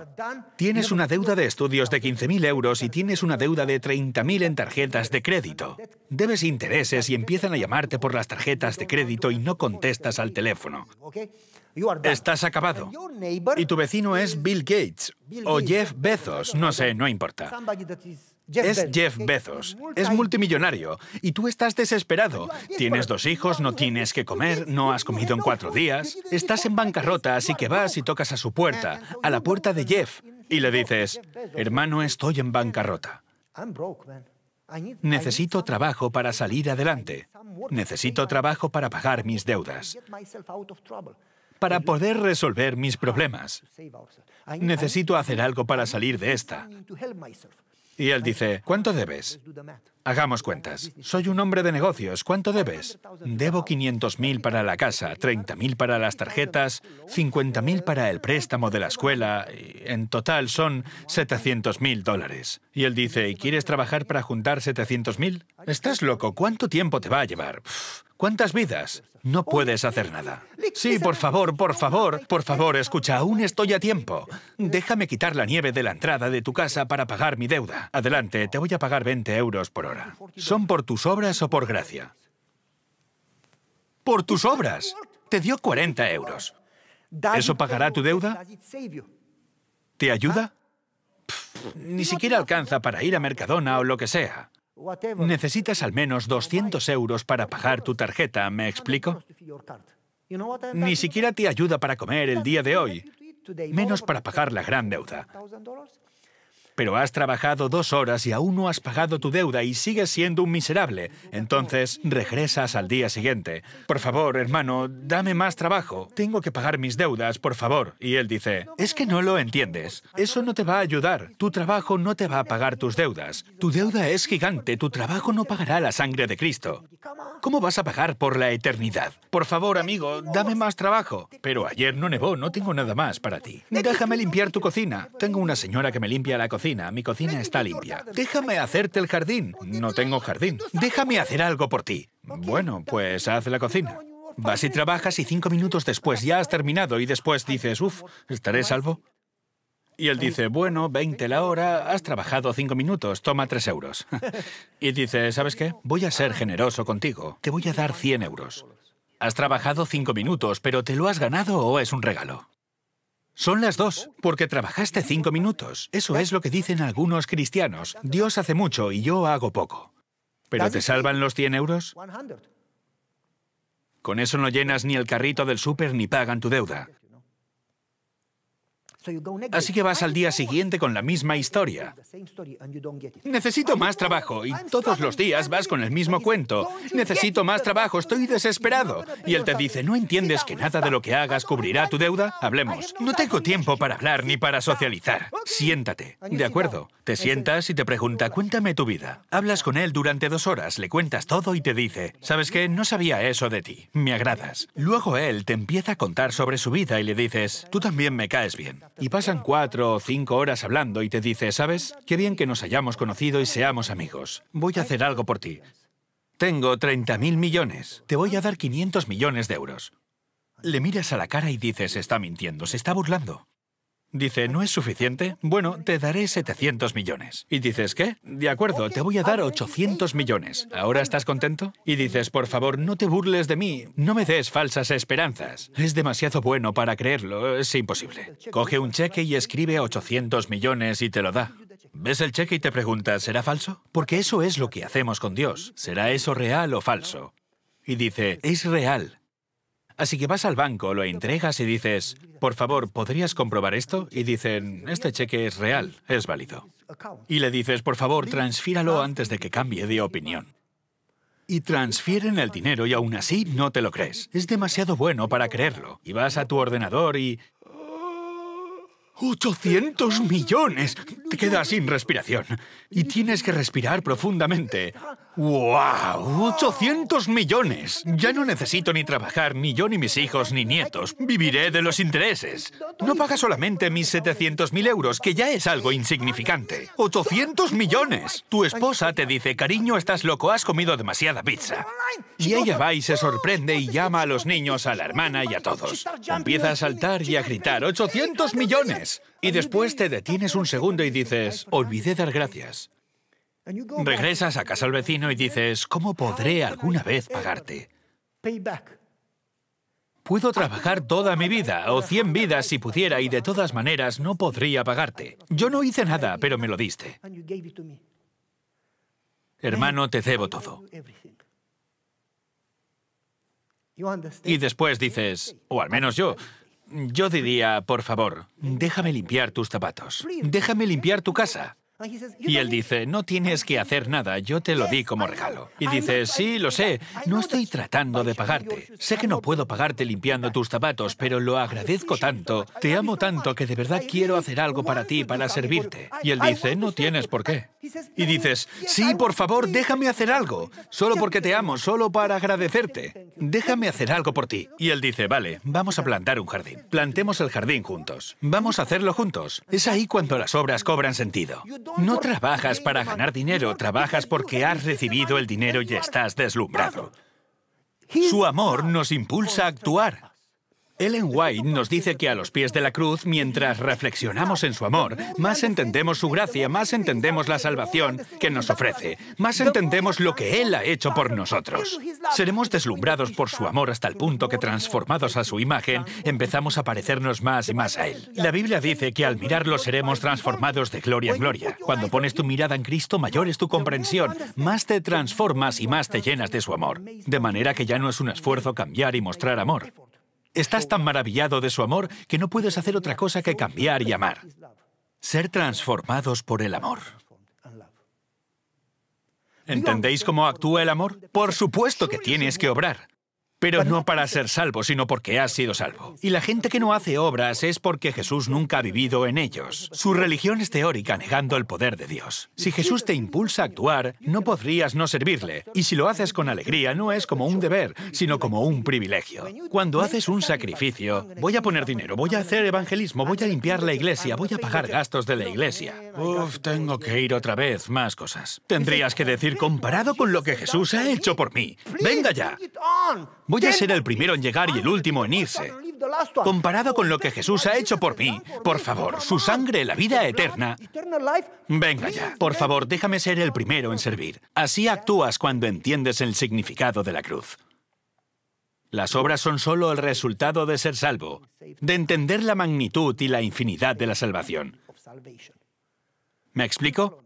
Speaker 1: Tienes una deuda de estudios de 15.000 euros y tienes una deuda de 30.000 en tarjetas de crédito. Debes intereses y empiezan a llamarte por las tarjetas de crédito y no contestas al teléfono. Estás acabado. Y tu vecino es Bill Gates o Jeff Bezos, no sé, no importa. Es Jeff Bezos, es multimillonario y tú estás desesperado. Tienes dos hijos, no tienes que comer, no has comido en cuatro días, estás en bancarrota, así que vas y tocas a su puerta, a la puerta de Jeff, y le dices, hermano, estoy en bancarrota. Necesito trabajo para salir adelante. Necesito trabajo para pagar mis deudas. Para poder resolver mis problemas. Necesito hacer algo para salir de esta. Y él dice, ¿cuánto debes? Hagamos cuentas. Soy un hombre de negocios. ¿Cuánto debes? Debo 500.000 para la casa, 30.000 para las tarjetas, 50.000 para el préstamo de la escuela. en total son 700.000 dólares. Y él dice, ¿y quieres trabajar para juntar 700.000? Estás loco. ¿Cuánto tiempo te va a llevar? ¿Cuántas vidas? No puedes hacer nada. Sí, por favor, por favor, por favor, escucha, aún estoy a tiempo. Déjame quitar la nieve de la entrada de tu casa para pagar mi deuda. Adelante, te voy a pagar 20 euros por hora. ¿Son por tus obras o por gracia? ¡Por tus obras! Te dio 40 euros.
Speaker 2: ¿Eso pagará tu
Speaker 1: deuda? ¿Te ayuda? ni siquiera alcanza para ir a Mercadona o lo que sea. Necesitas al menos 200 euros para pagar tu tarjeta, ¿me explico? Ni siquiera te ayuda para comer el día de hoy, menos para pagar la gran deuda pero has trabajado dos horas y aún no has pagado tu deuda y sigues siendo un miserable. Entonces regresas al día siguiente. Por favor, hermano, dame más trabajo. Tengo que pagar mis deudas, por favor. Y él dice, es que no lo entiendes. Eso no te va a ayudar. Tu trabajo no te va a pagar tus deudas. Tu deuda es gigante. Tu trabajo no pagará la sangre de Cristo. ¿Cómo vas a pagar por la eternidad? Por favor, amigo, dame más trabajo. Pero ayer no nevó, no tengo nada más para ti. Déjame limpiar tu cocina. Tengo una señora que me limpia la cocina mi cocina está limpia. Déjame hacerte el jardín. No tengo jardín. Déjame hacer algo por ti. Bueno, pues haz la cocina. Vas y trabajas y cinco minutos después ya has terminado y después dices, uff, estaré salvo. Y él dice, bueno, 20 la hora, has trabajado cinco minutos, toma tres euros. y dice, ¿sabes qué? Voy a ser generoso contigo, te voy a dar cien euros. Has trabajado cinco minutos, pero ¿te lo has ganado o es un regalo? Son las dos, porque trabajaste cinco minutos. Eso es lo que dicen algunos cristianos. Dios hace mucho y yo hago poco. ¿Pero te salvan los 100 euros? Con eso no llenas ni el carrito del súper ni pagan tu deuda. Así que vas al día siguiente con la misma historia. Necesito más trabajo y todos los días vas con el mismo cuento. Necesito más trabajo, estoy desesperado. Y él te dice, ¿no entiendes que nada de lo que hagas cubrirá tu deuda? Hablemos. No tengo tiempo para hablar ni para socializar. Siéntate. De acuerdo. Te sientas y te pregunta, cuéntame tu vida. Hablas con él durante dos horas, le cuentas todo y te dice, ¿sabes qué? No sabía eso de ti. Me agradas. Luego él te empieza a contar sobre su vida y le dices, tú también me caes bien y pasan cuatro o cinco horas hablando y te dice, ¿sabes? Qué bien que nos hayamos conocido y seamos amigos. Voy a hacer algo por ti. Tengo 30 mil millones. Te voy a dar 500 millones de euros. Le miras a la cara y dices, está mintiendo, se está burlando. Dice, ¿no es suficiente? Bueno, te daré 700 millones. Y dices, ¿qué? De acuerdo, te voy a dar 800 millones. ¿Ahora estás contento? Y dices, por favor, no te burles de mí, no me des falsas esperanzas. Es demasiado bueno para creerlo, es imposible. Coge un cheque y escribe 800 millones y te lo da. ¿Ves el cheque y te preguntas, ¿será falso? Porque eso es lo que hacemos con Dios. ¿Será eso real o falso? Y dice, es real. Así que vas al banco, lo entregas y dices, por favor, ¿podrías comprobar esto? Y dicen, este cheque es real, es válido. Y le dices, por favor, transfíralo antes de que cambie de opinión. Y transfieren el dinero y aún así no te lo crees. Es demasiado bueno para creerlo. Y vas a tu ordenador y... ¡800 millones! Te quedas sin respiración. Y tienes que respirar profundamente. ¡Wow! ¡800 millones! Ya no necesito ni trabajar, ni yo, ni mis hijos, ni nietos. Viviré de los intereses. No paga solamente mis mil euros, que ya es algo insignificante. ¡800 millones! Tu esposa te dice, cariño, estás loco, has comido demasiada pizza. Y ella va y se sorprende y llama a los niños, a la hermana y a todos. Empieza a saltar y a gritar, ¡800 millones! Y después te detienes un segundo y dices, olvidé dar gracias. Regresas a casa al vecino y dices, ¿cómo podré alguna vez pagarte? Puedo trabajar toda mi vida, o 100 vidas si pudiera, y de todas maneras no podría pagarte. Yo no hice nada, pero me lo diste. Hermano, te debo todo. Y después dices, o al menos yo, yo diría, por favor, déjame limpiar tus zapatos, déjame limpiar tu casa, y él dice, no tienes que hacer nada, yo te lo di como regalo. Y dice, sí, lo sé, no estoy tratando de pagarte. Sé que no puedo pagarte limpiando tus zapatos, pero lo agradezco tanto, te amo tanto que de verdad quiero hacer algo para ti, para servirte. Y él dice, no tienes por qué. Y dices, sí, por favor, déjame hacer algo, solo porque te amo, solo para agradecerte. Déjame hacer algo por ti. Y él dice, vale, vamos a plantar un jardín. Plantemos el jardín juntos. Vamos a hacerlo juntos. Es ahí cuando las obras cobran sentido. No trabajas para ganar dinero, trabajas porque has recibido el dinero y estás deslumbrado. Su amor nos impulsa a actuar. Ellen White nos dice que a los pies de la cruz, mientras reflexionamos en su amor, más entendemos su gracia, más entendemos la salvación que nos ofrece, más entendemos lo que Él ha hecho por nosotros. Seremos deslumbrados por su amor hasta el punto que transformados a su imagen, empezamos a parecernos más y más a Él. La Biblia dice que al mirarlo seremos transformados de gloria en gloria. Cuando pones tu mirada en Cristo, mayor es tu comprensión, más te transformas y más te llenas de su amor. De manera que ya no es un esfuerzo cambiar y mostrar amor. Estás tan maravillado de su amor que no puedes hacer otra cosa que cambiar y amar. Ser transformados por el amor. ¿Entendéis cómo actúa el amor? Por supuesto que tienes que obrar pero no para ser salvo, sino porque has sido salvo. Y la gente que no hace obras es porque Jesús nunca ha vivido en ellos. Su religión es teórica, negando el poder de Dios. Si Jesús te impulsa a actuar, no podrías no servirle. Y si lo haces con alegría, no es como un deber, sino como un privilegio. Cuando haces un sacrificio, voy a poner dinero, voy a hacer evangelismo, voy a limpiar la iglesia, voy a pagar gastos de la iglesia. Uf, tengo que ir otra vez, más cosas. Tendrías que decir, comparado con lo que Jesús ha hecho por mí. Venga ya. Voy a ser el primero en llegar y el último en irse. Comparado con lo que Jesús ha hecho por mí, por favor, su sangre, la vida eterna. Venga ya, por favor, déjame ser el primero en servir. Así actúas cuando entiendes el significado de la cruz. Las obras son solo el resultado de ser salvo, de entender la magnitud y la infinidad de la salvación. ¿Me explico?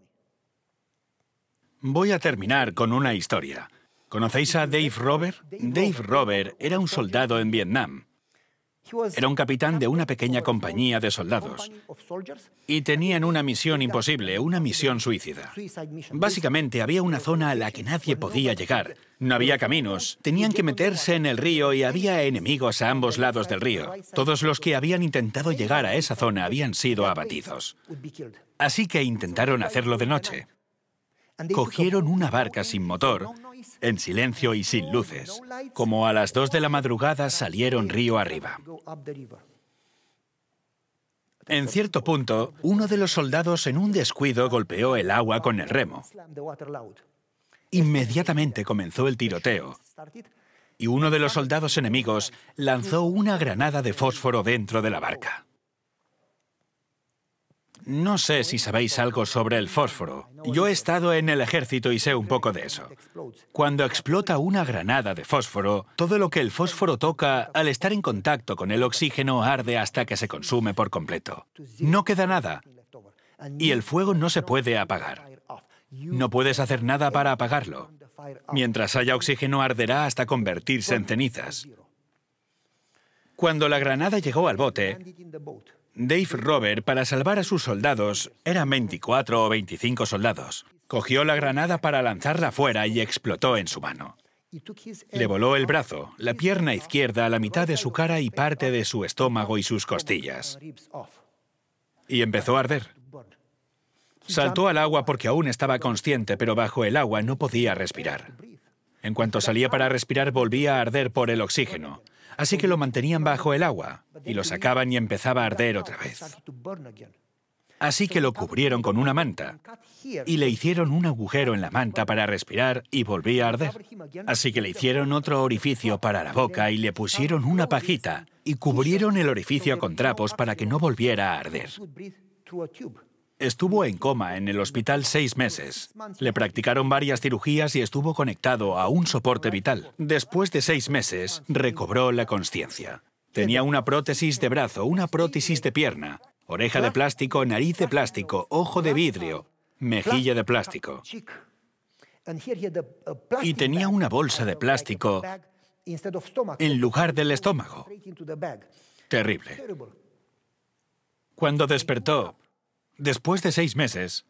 Speaker 1: Voy a terminar con una historia. ¿Conocéis a Dave Robert? Dave Robert era un soldado en Vietnam. Era un capitán de una pequeña compañía de soldados y tenían una misión imposible, una misión suicida. Básicamente había una zona a la que nadie podía llegar. No había caminos, tenían que meterse en el río y había enemigos a ambos lados del río. Todos los que habían intentado llegar a esa zona habían sido abatidos. Así que intentaron hacerlo de noche. Cogieron una barca sin motor en silencio y sin luces. Como a las dos de la madrugada salieron río arriba. En cierto punto, uno de los soldados en un descuido golpeó el agua con el remo. Inmediatamente comenzó el tiroteo y uno de los soldados enemigos lanzó una granada de fósforo dentro de la barca. No sé si sabéis algo sobre el fósforo. Yo he estado en el ejército y sé un poco de eso. Cuando explota una granada de fósforo, todo lo que el fósforo toca al estar en contacto con el oxígeno arde hasta que se consume por completo. No queda nada. Y el fuego no se puede apagar. No puedes hacer nada para apagarlo. Mientras haya oxígeno arderá hasta convertirse en cenizas. Cuando la granada llegó al bote, Dave Robert, para salvar a sus soldados, eran 24 o 25 soldados. Cogió la granada para lanzarla fuera y explotó en su mano.
Speaker 2: Le voló el brazo,
Speaker 1: la pierna izquierda, la mitad de su cara y parte de su estómago y sus costillas. Y empezó a arder. Saltó al agua porque aún estaba consciente, pero bajo el agua no podía respirar. En cuanto salía para respirar volvía a arder por el oxígeno. Así que lo mantenían bajo el agua y lo sacaban y empezaba a arder otra vez. Así que lo cubrieron con una manta y le hicieron un agujero en la manta para respirar y volvía a arder. Así que le hicieron otro orificio para la boca y le pusieron una pajita y cubrieron el orificio con trapos para que no volviera a arder. Estuvo en coma en el hospital seis meses. Le practicaron varias cirugías y estuvo conectado a un soporte vital. Después de seis meses, recobró la conciencia. Tenía una prótesis de brazo, una prótesis de pierna, oreja de plástico, nariz de plástico, ojo de vidrio, mejilla de plástico. Y tenía una bolsa de plástico en lugar del estómago. Terrible. Cuando despertó, Después de seis meses,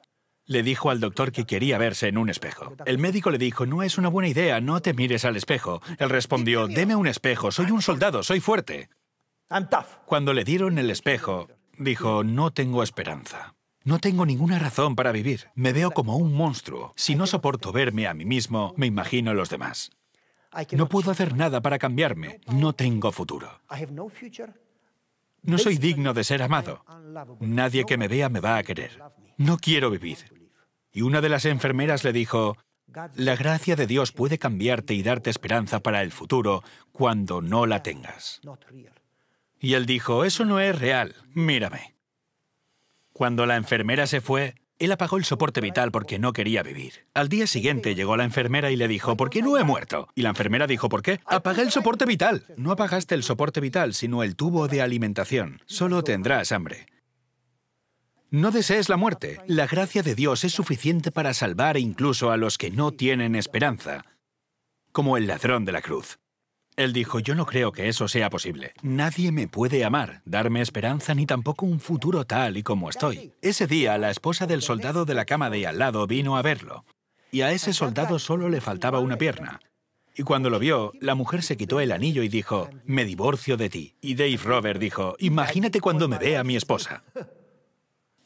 Speaker 1: le dijo al doctor que quería verse en un espejo. El médico le dijo, no es una buena idea, no te mires al espejo. Él respondió, deme un espejo, soy un soldado, soy fuerte. Cuando le dieron el espejo, dijo, no tengo esperanza. No tengo ninguna razón para vivir. Me veo como un monstruo. Si no soporto verme a mí mismo, me imagino a los demás. No puedo hacer nada para cambiarme. No tengo futuro. No soy digno de ser amado. Nadie que me vea me va a querer. No quiero vivir. Y una de las enfermeras le dijo, la gracia de Dios puede cambiarte y darte esperanza para el futuro cuando no la tengas. Y él dijo, eso no es real, mírame. Cuando la enfermera se fue, él apagó el soporte vital porque no quería vivir. Al día siguiente llegó la enfermera y le dijo, ¿por qué no he muerto? Y la enfermera dijo, ¿por qué? Apaga el soporte vital. No apagaste el soporte vital, sino el tubo de alimentación. Solo tendrás hambre. No desees la muerte. La gracia de Dios es suficiente para salvar incluso a los que no tienen esperanza, como el ladrón de la cruz. Él dijo, yo no creo que eso sea posible. Nadie me puede amar, darme esperanza ni tampoco un futuro tal y como estoy. Ese día, la esposa del soldado de la cama de al lado vino a verlo. Y a ese soldado solo le faltaba una pierna. Y cuando lo vio, la mujer se quitó el anillo y dijo, me divorcio de ti. Y Dave Robert dijo, imagínate cuando me vea mi esposa.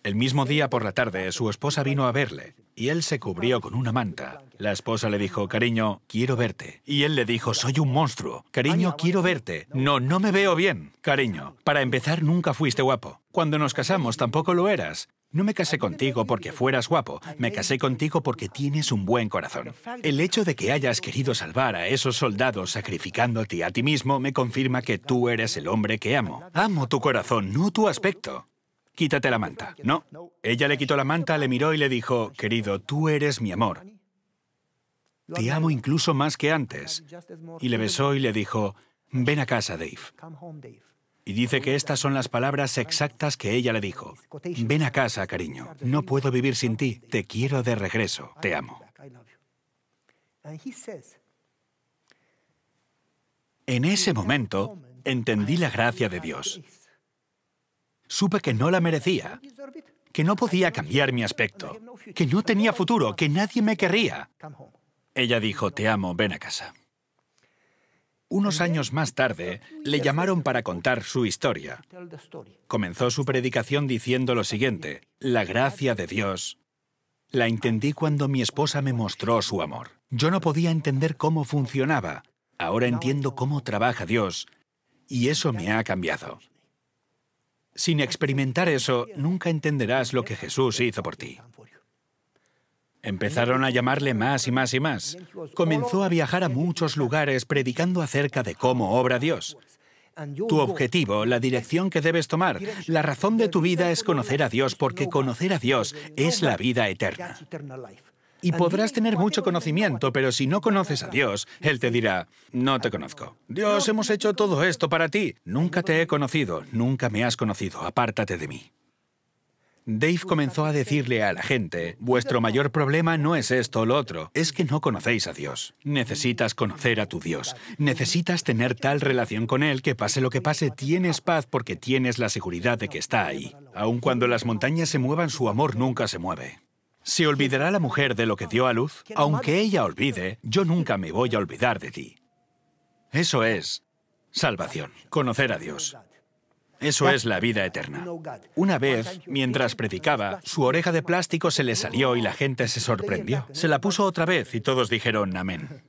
Speaker 1: El mismo día por la tarde, su esposa vino a verle y él se cubrió con una manta. La esposa le dijo, cariño, quiero verte. Y él le dijo, soy un monstruo. Cariño, quiero verte. No, no me veo bien. Cariño, para empezar, nunca fuiste guapo. Cuando nos casamos tampoco lo eras. No me casé contigo porque fueras guapo, me casé contigo porque tienes un buen corazón. El hecho de que hayas querido salvar a esos soldados sacrificándote a ti mismo me confirma que tú eres el hombre que amo. Amo tu corazón, no tu aspecto quítate la manta. No. Ella le quitó la manta, le miró y le dijo, querido, tú eres mi amor. Te amo incluso más que antes. Y le besó y le dijo, ven a casa, Dave. Y dice que estas son las palabras exactas que ella le dijo. Ven a casa, cariño. No puedo vivir sin ti. Te quiero de regreso. Te amo. En ese momento, entendí la gracia de Dios supe que no la merecía, que no podía cambiar mi aspecto, que no tenía futuro, que nadie me querría. Ella dijo, te amo, ven a casa. Unos años más tarde, le llamaron para contar su historia. Comenzó su predicación diciendo lo siguiente, la gracia de Dios. La entendí cuando mi esposa me mostró su amor. Yo no podía entender cómo funcionaba. Ahora entiendo cómo trabaja Dios y eso me ha cambiado. Sin experimentar eso, nunca entenderás lo que Jesús hizo por ti. Empezaron a llamarle más y más y más. Comenzó a viajar a muchos lugares predicando acerca de cómo obra Dios. Tu objetivo, la dirección que debes tomar, la razón de tu vida es conocer a Dios porque conocer a Dios es la vida eterna. Y podrás tener mucho conocimiento, pero si no conoces a Dios, Él te dirá, no te conozco. Dios, hemos hecho todo esto para ti. Nunca te he conocido, nunca me has conocido, apártate de mí. Dave comenzó a decirle a la gente, vuestro mayor problema no es esto o lo otro, es que no conocéis a Dios. Necesitas conocer a tu Dios. Necesitas tener tal relación con Él que pase lo que pase, tienes paz porque tienes la seguridad de que está ahí. Aun cuando las montañas se muevan, su amor nunca se mueve. ¿Se olvidará la mujer de lo que dio a luz? Aunque ella olvide, yo nunca me voy a olvidar de ti. Eso es salvación, conocer a Dios. Eso es la vida eterna. Una vez, mientras predicaba, su oreja de plástico se le salió y la gente se sorprendió. Se la puso otra vez y todos dijeron amén.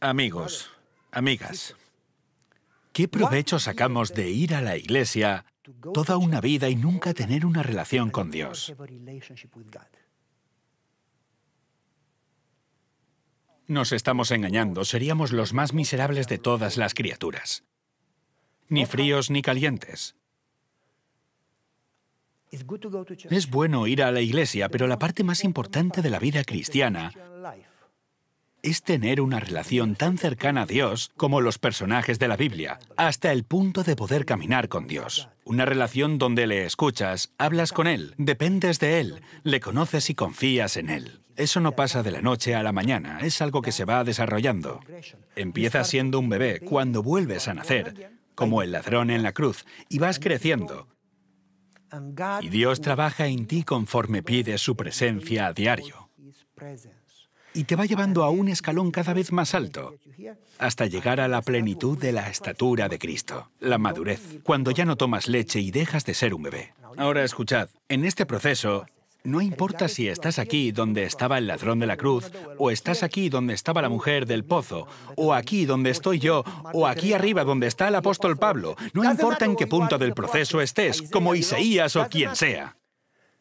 Speaker 1: Amigos, amigas, ¿qué provecho sacamos de ir a la iglesia toda una vida y nunca tener una relación con Dios. Nos estamos engañando, seríamos los más miserables de todas las criaturas. Ni fríos ni calientes. Es bueno ir a la iglesia, pero la parte más importante de la vida cristiana es tener una relación tan cercana a Dios como los personajes de la Biblia, hasta el punto de poder caminar con Dios. Una relación donde le escuchas, hablas con Él, dependes de Él, le conoces y confías en Él. Eso no pasa de la noche a la mañana, es algo que se va desarrollando. Empiezas siendo un bebé cuando vuelves a nacer, como el ladrón en la cruz, y vas creciendo. Y Dios trabaja en ti conforme pides su presencia a diario y te va llevando a un escalón cada vez más alto, hasta llegar a la plenitud de la estatura de Cristo, la madurez, cuando ya no tomas leche y dejas de ser un bebé. Ahora escuchad, en este proceso no importa si estás aquí donde estaba el ladrón de la cruz, o estás aquí donde estaba la mujer del pozo, o aquí donde estoy yo, o aquí arriba donde está el apóstol Pablo. No importa en qué punto del proceso estés, como Isaías o quien sea.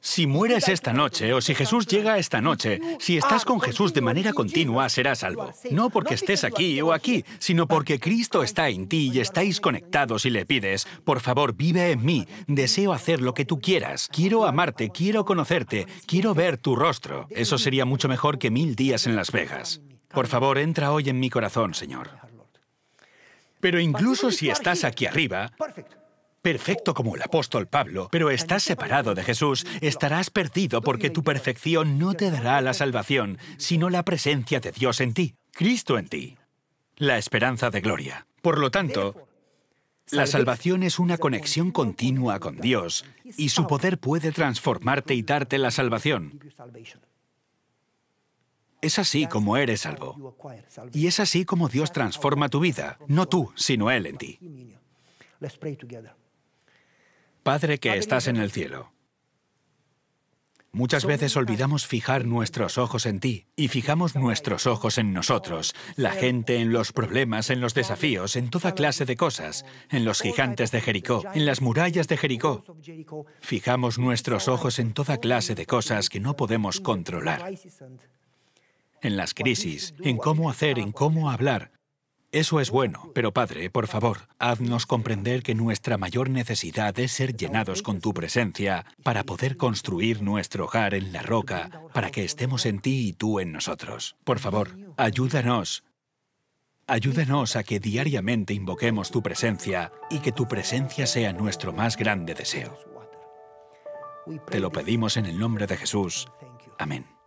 Speaker 1: Si mueres esta noche o si Jesús llega esta noche, si estás con Jesús de manera continua serás salvo. No porque estés aquí o aquí, sino porque Cristo está en ti y estáis conectados y le pides, por favor vive en mí, deseo hacer lo que tú quieras, quiero amarte, quiero conocerte, quiero ver tu rostro. Eso sería mucho mejor que mil días en Las Vegas. Por favor, entra hoy en mi corazón, Señor. Pero incluso si estás aquí arriba, perfecto como el apóstol Pablo, pero estás separado de Jesús, estarás perdido porque tu perfección no te dará la salvación, sino la presencia de Dios en ti, Cristo en ti, la esperanza de gloria. Por lo tanto, la salvación es una conexión continua con Dios y su poder puede transformarte y darte la salvación. Es así como eres salvo. Y es así como Dios transforma tu vida, no tú, sino Él en ti. Padre que estás en el cielo. Muchas veces olvidamos fijar nuestros ojos en ti y fijamos nuestros ojos en nosotros, la gente en los problemas, en los desafíos, en toda clase de cosas, en los gigantes de Jericó, en las murallas de Jericó. Fijamos nuestros ojos en toda clase de cosas que no podemos controlar, en las crisis, en cómo hacer, en cómo hablar, eso es bueno, pero Padre, por favor, haznos comprender que nuestra mayor necesidad es ser llenados con tu presencia para poder construir nuestro hogar en la roca, para que estemos en ti y tú en nosotros. Por favor, ayúdanos. Ayúdanos a que diariamente invoquemos tu presencia y que tu presencia sea nuestro más grande deseo. Te lo pedimos en el nombre de Jesús. Amén.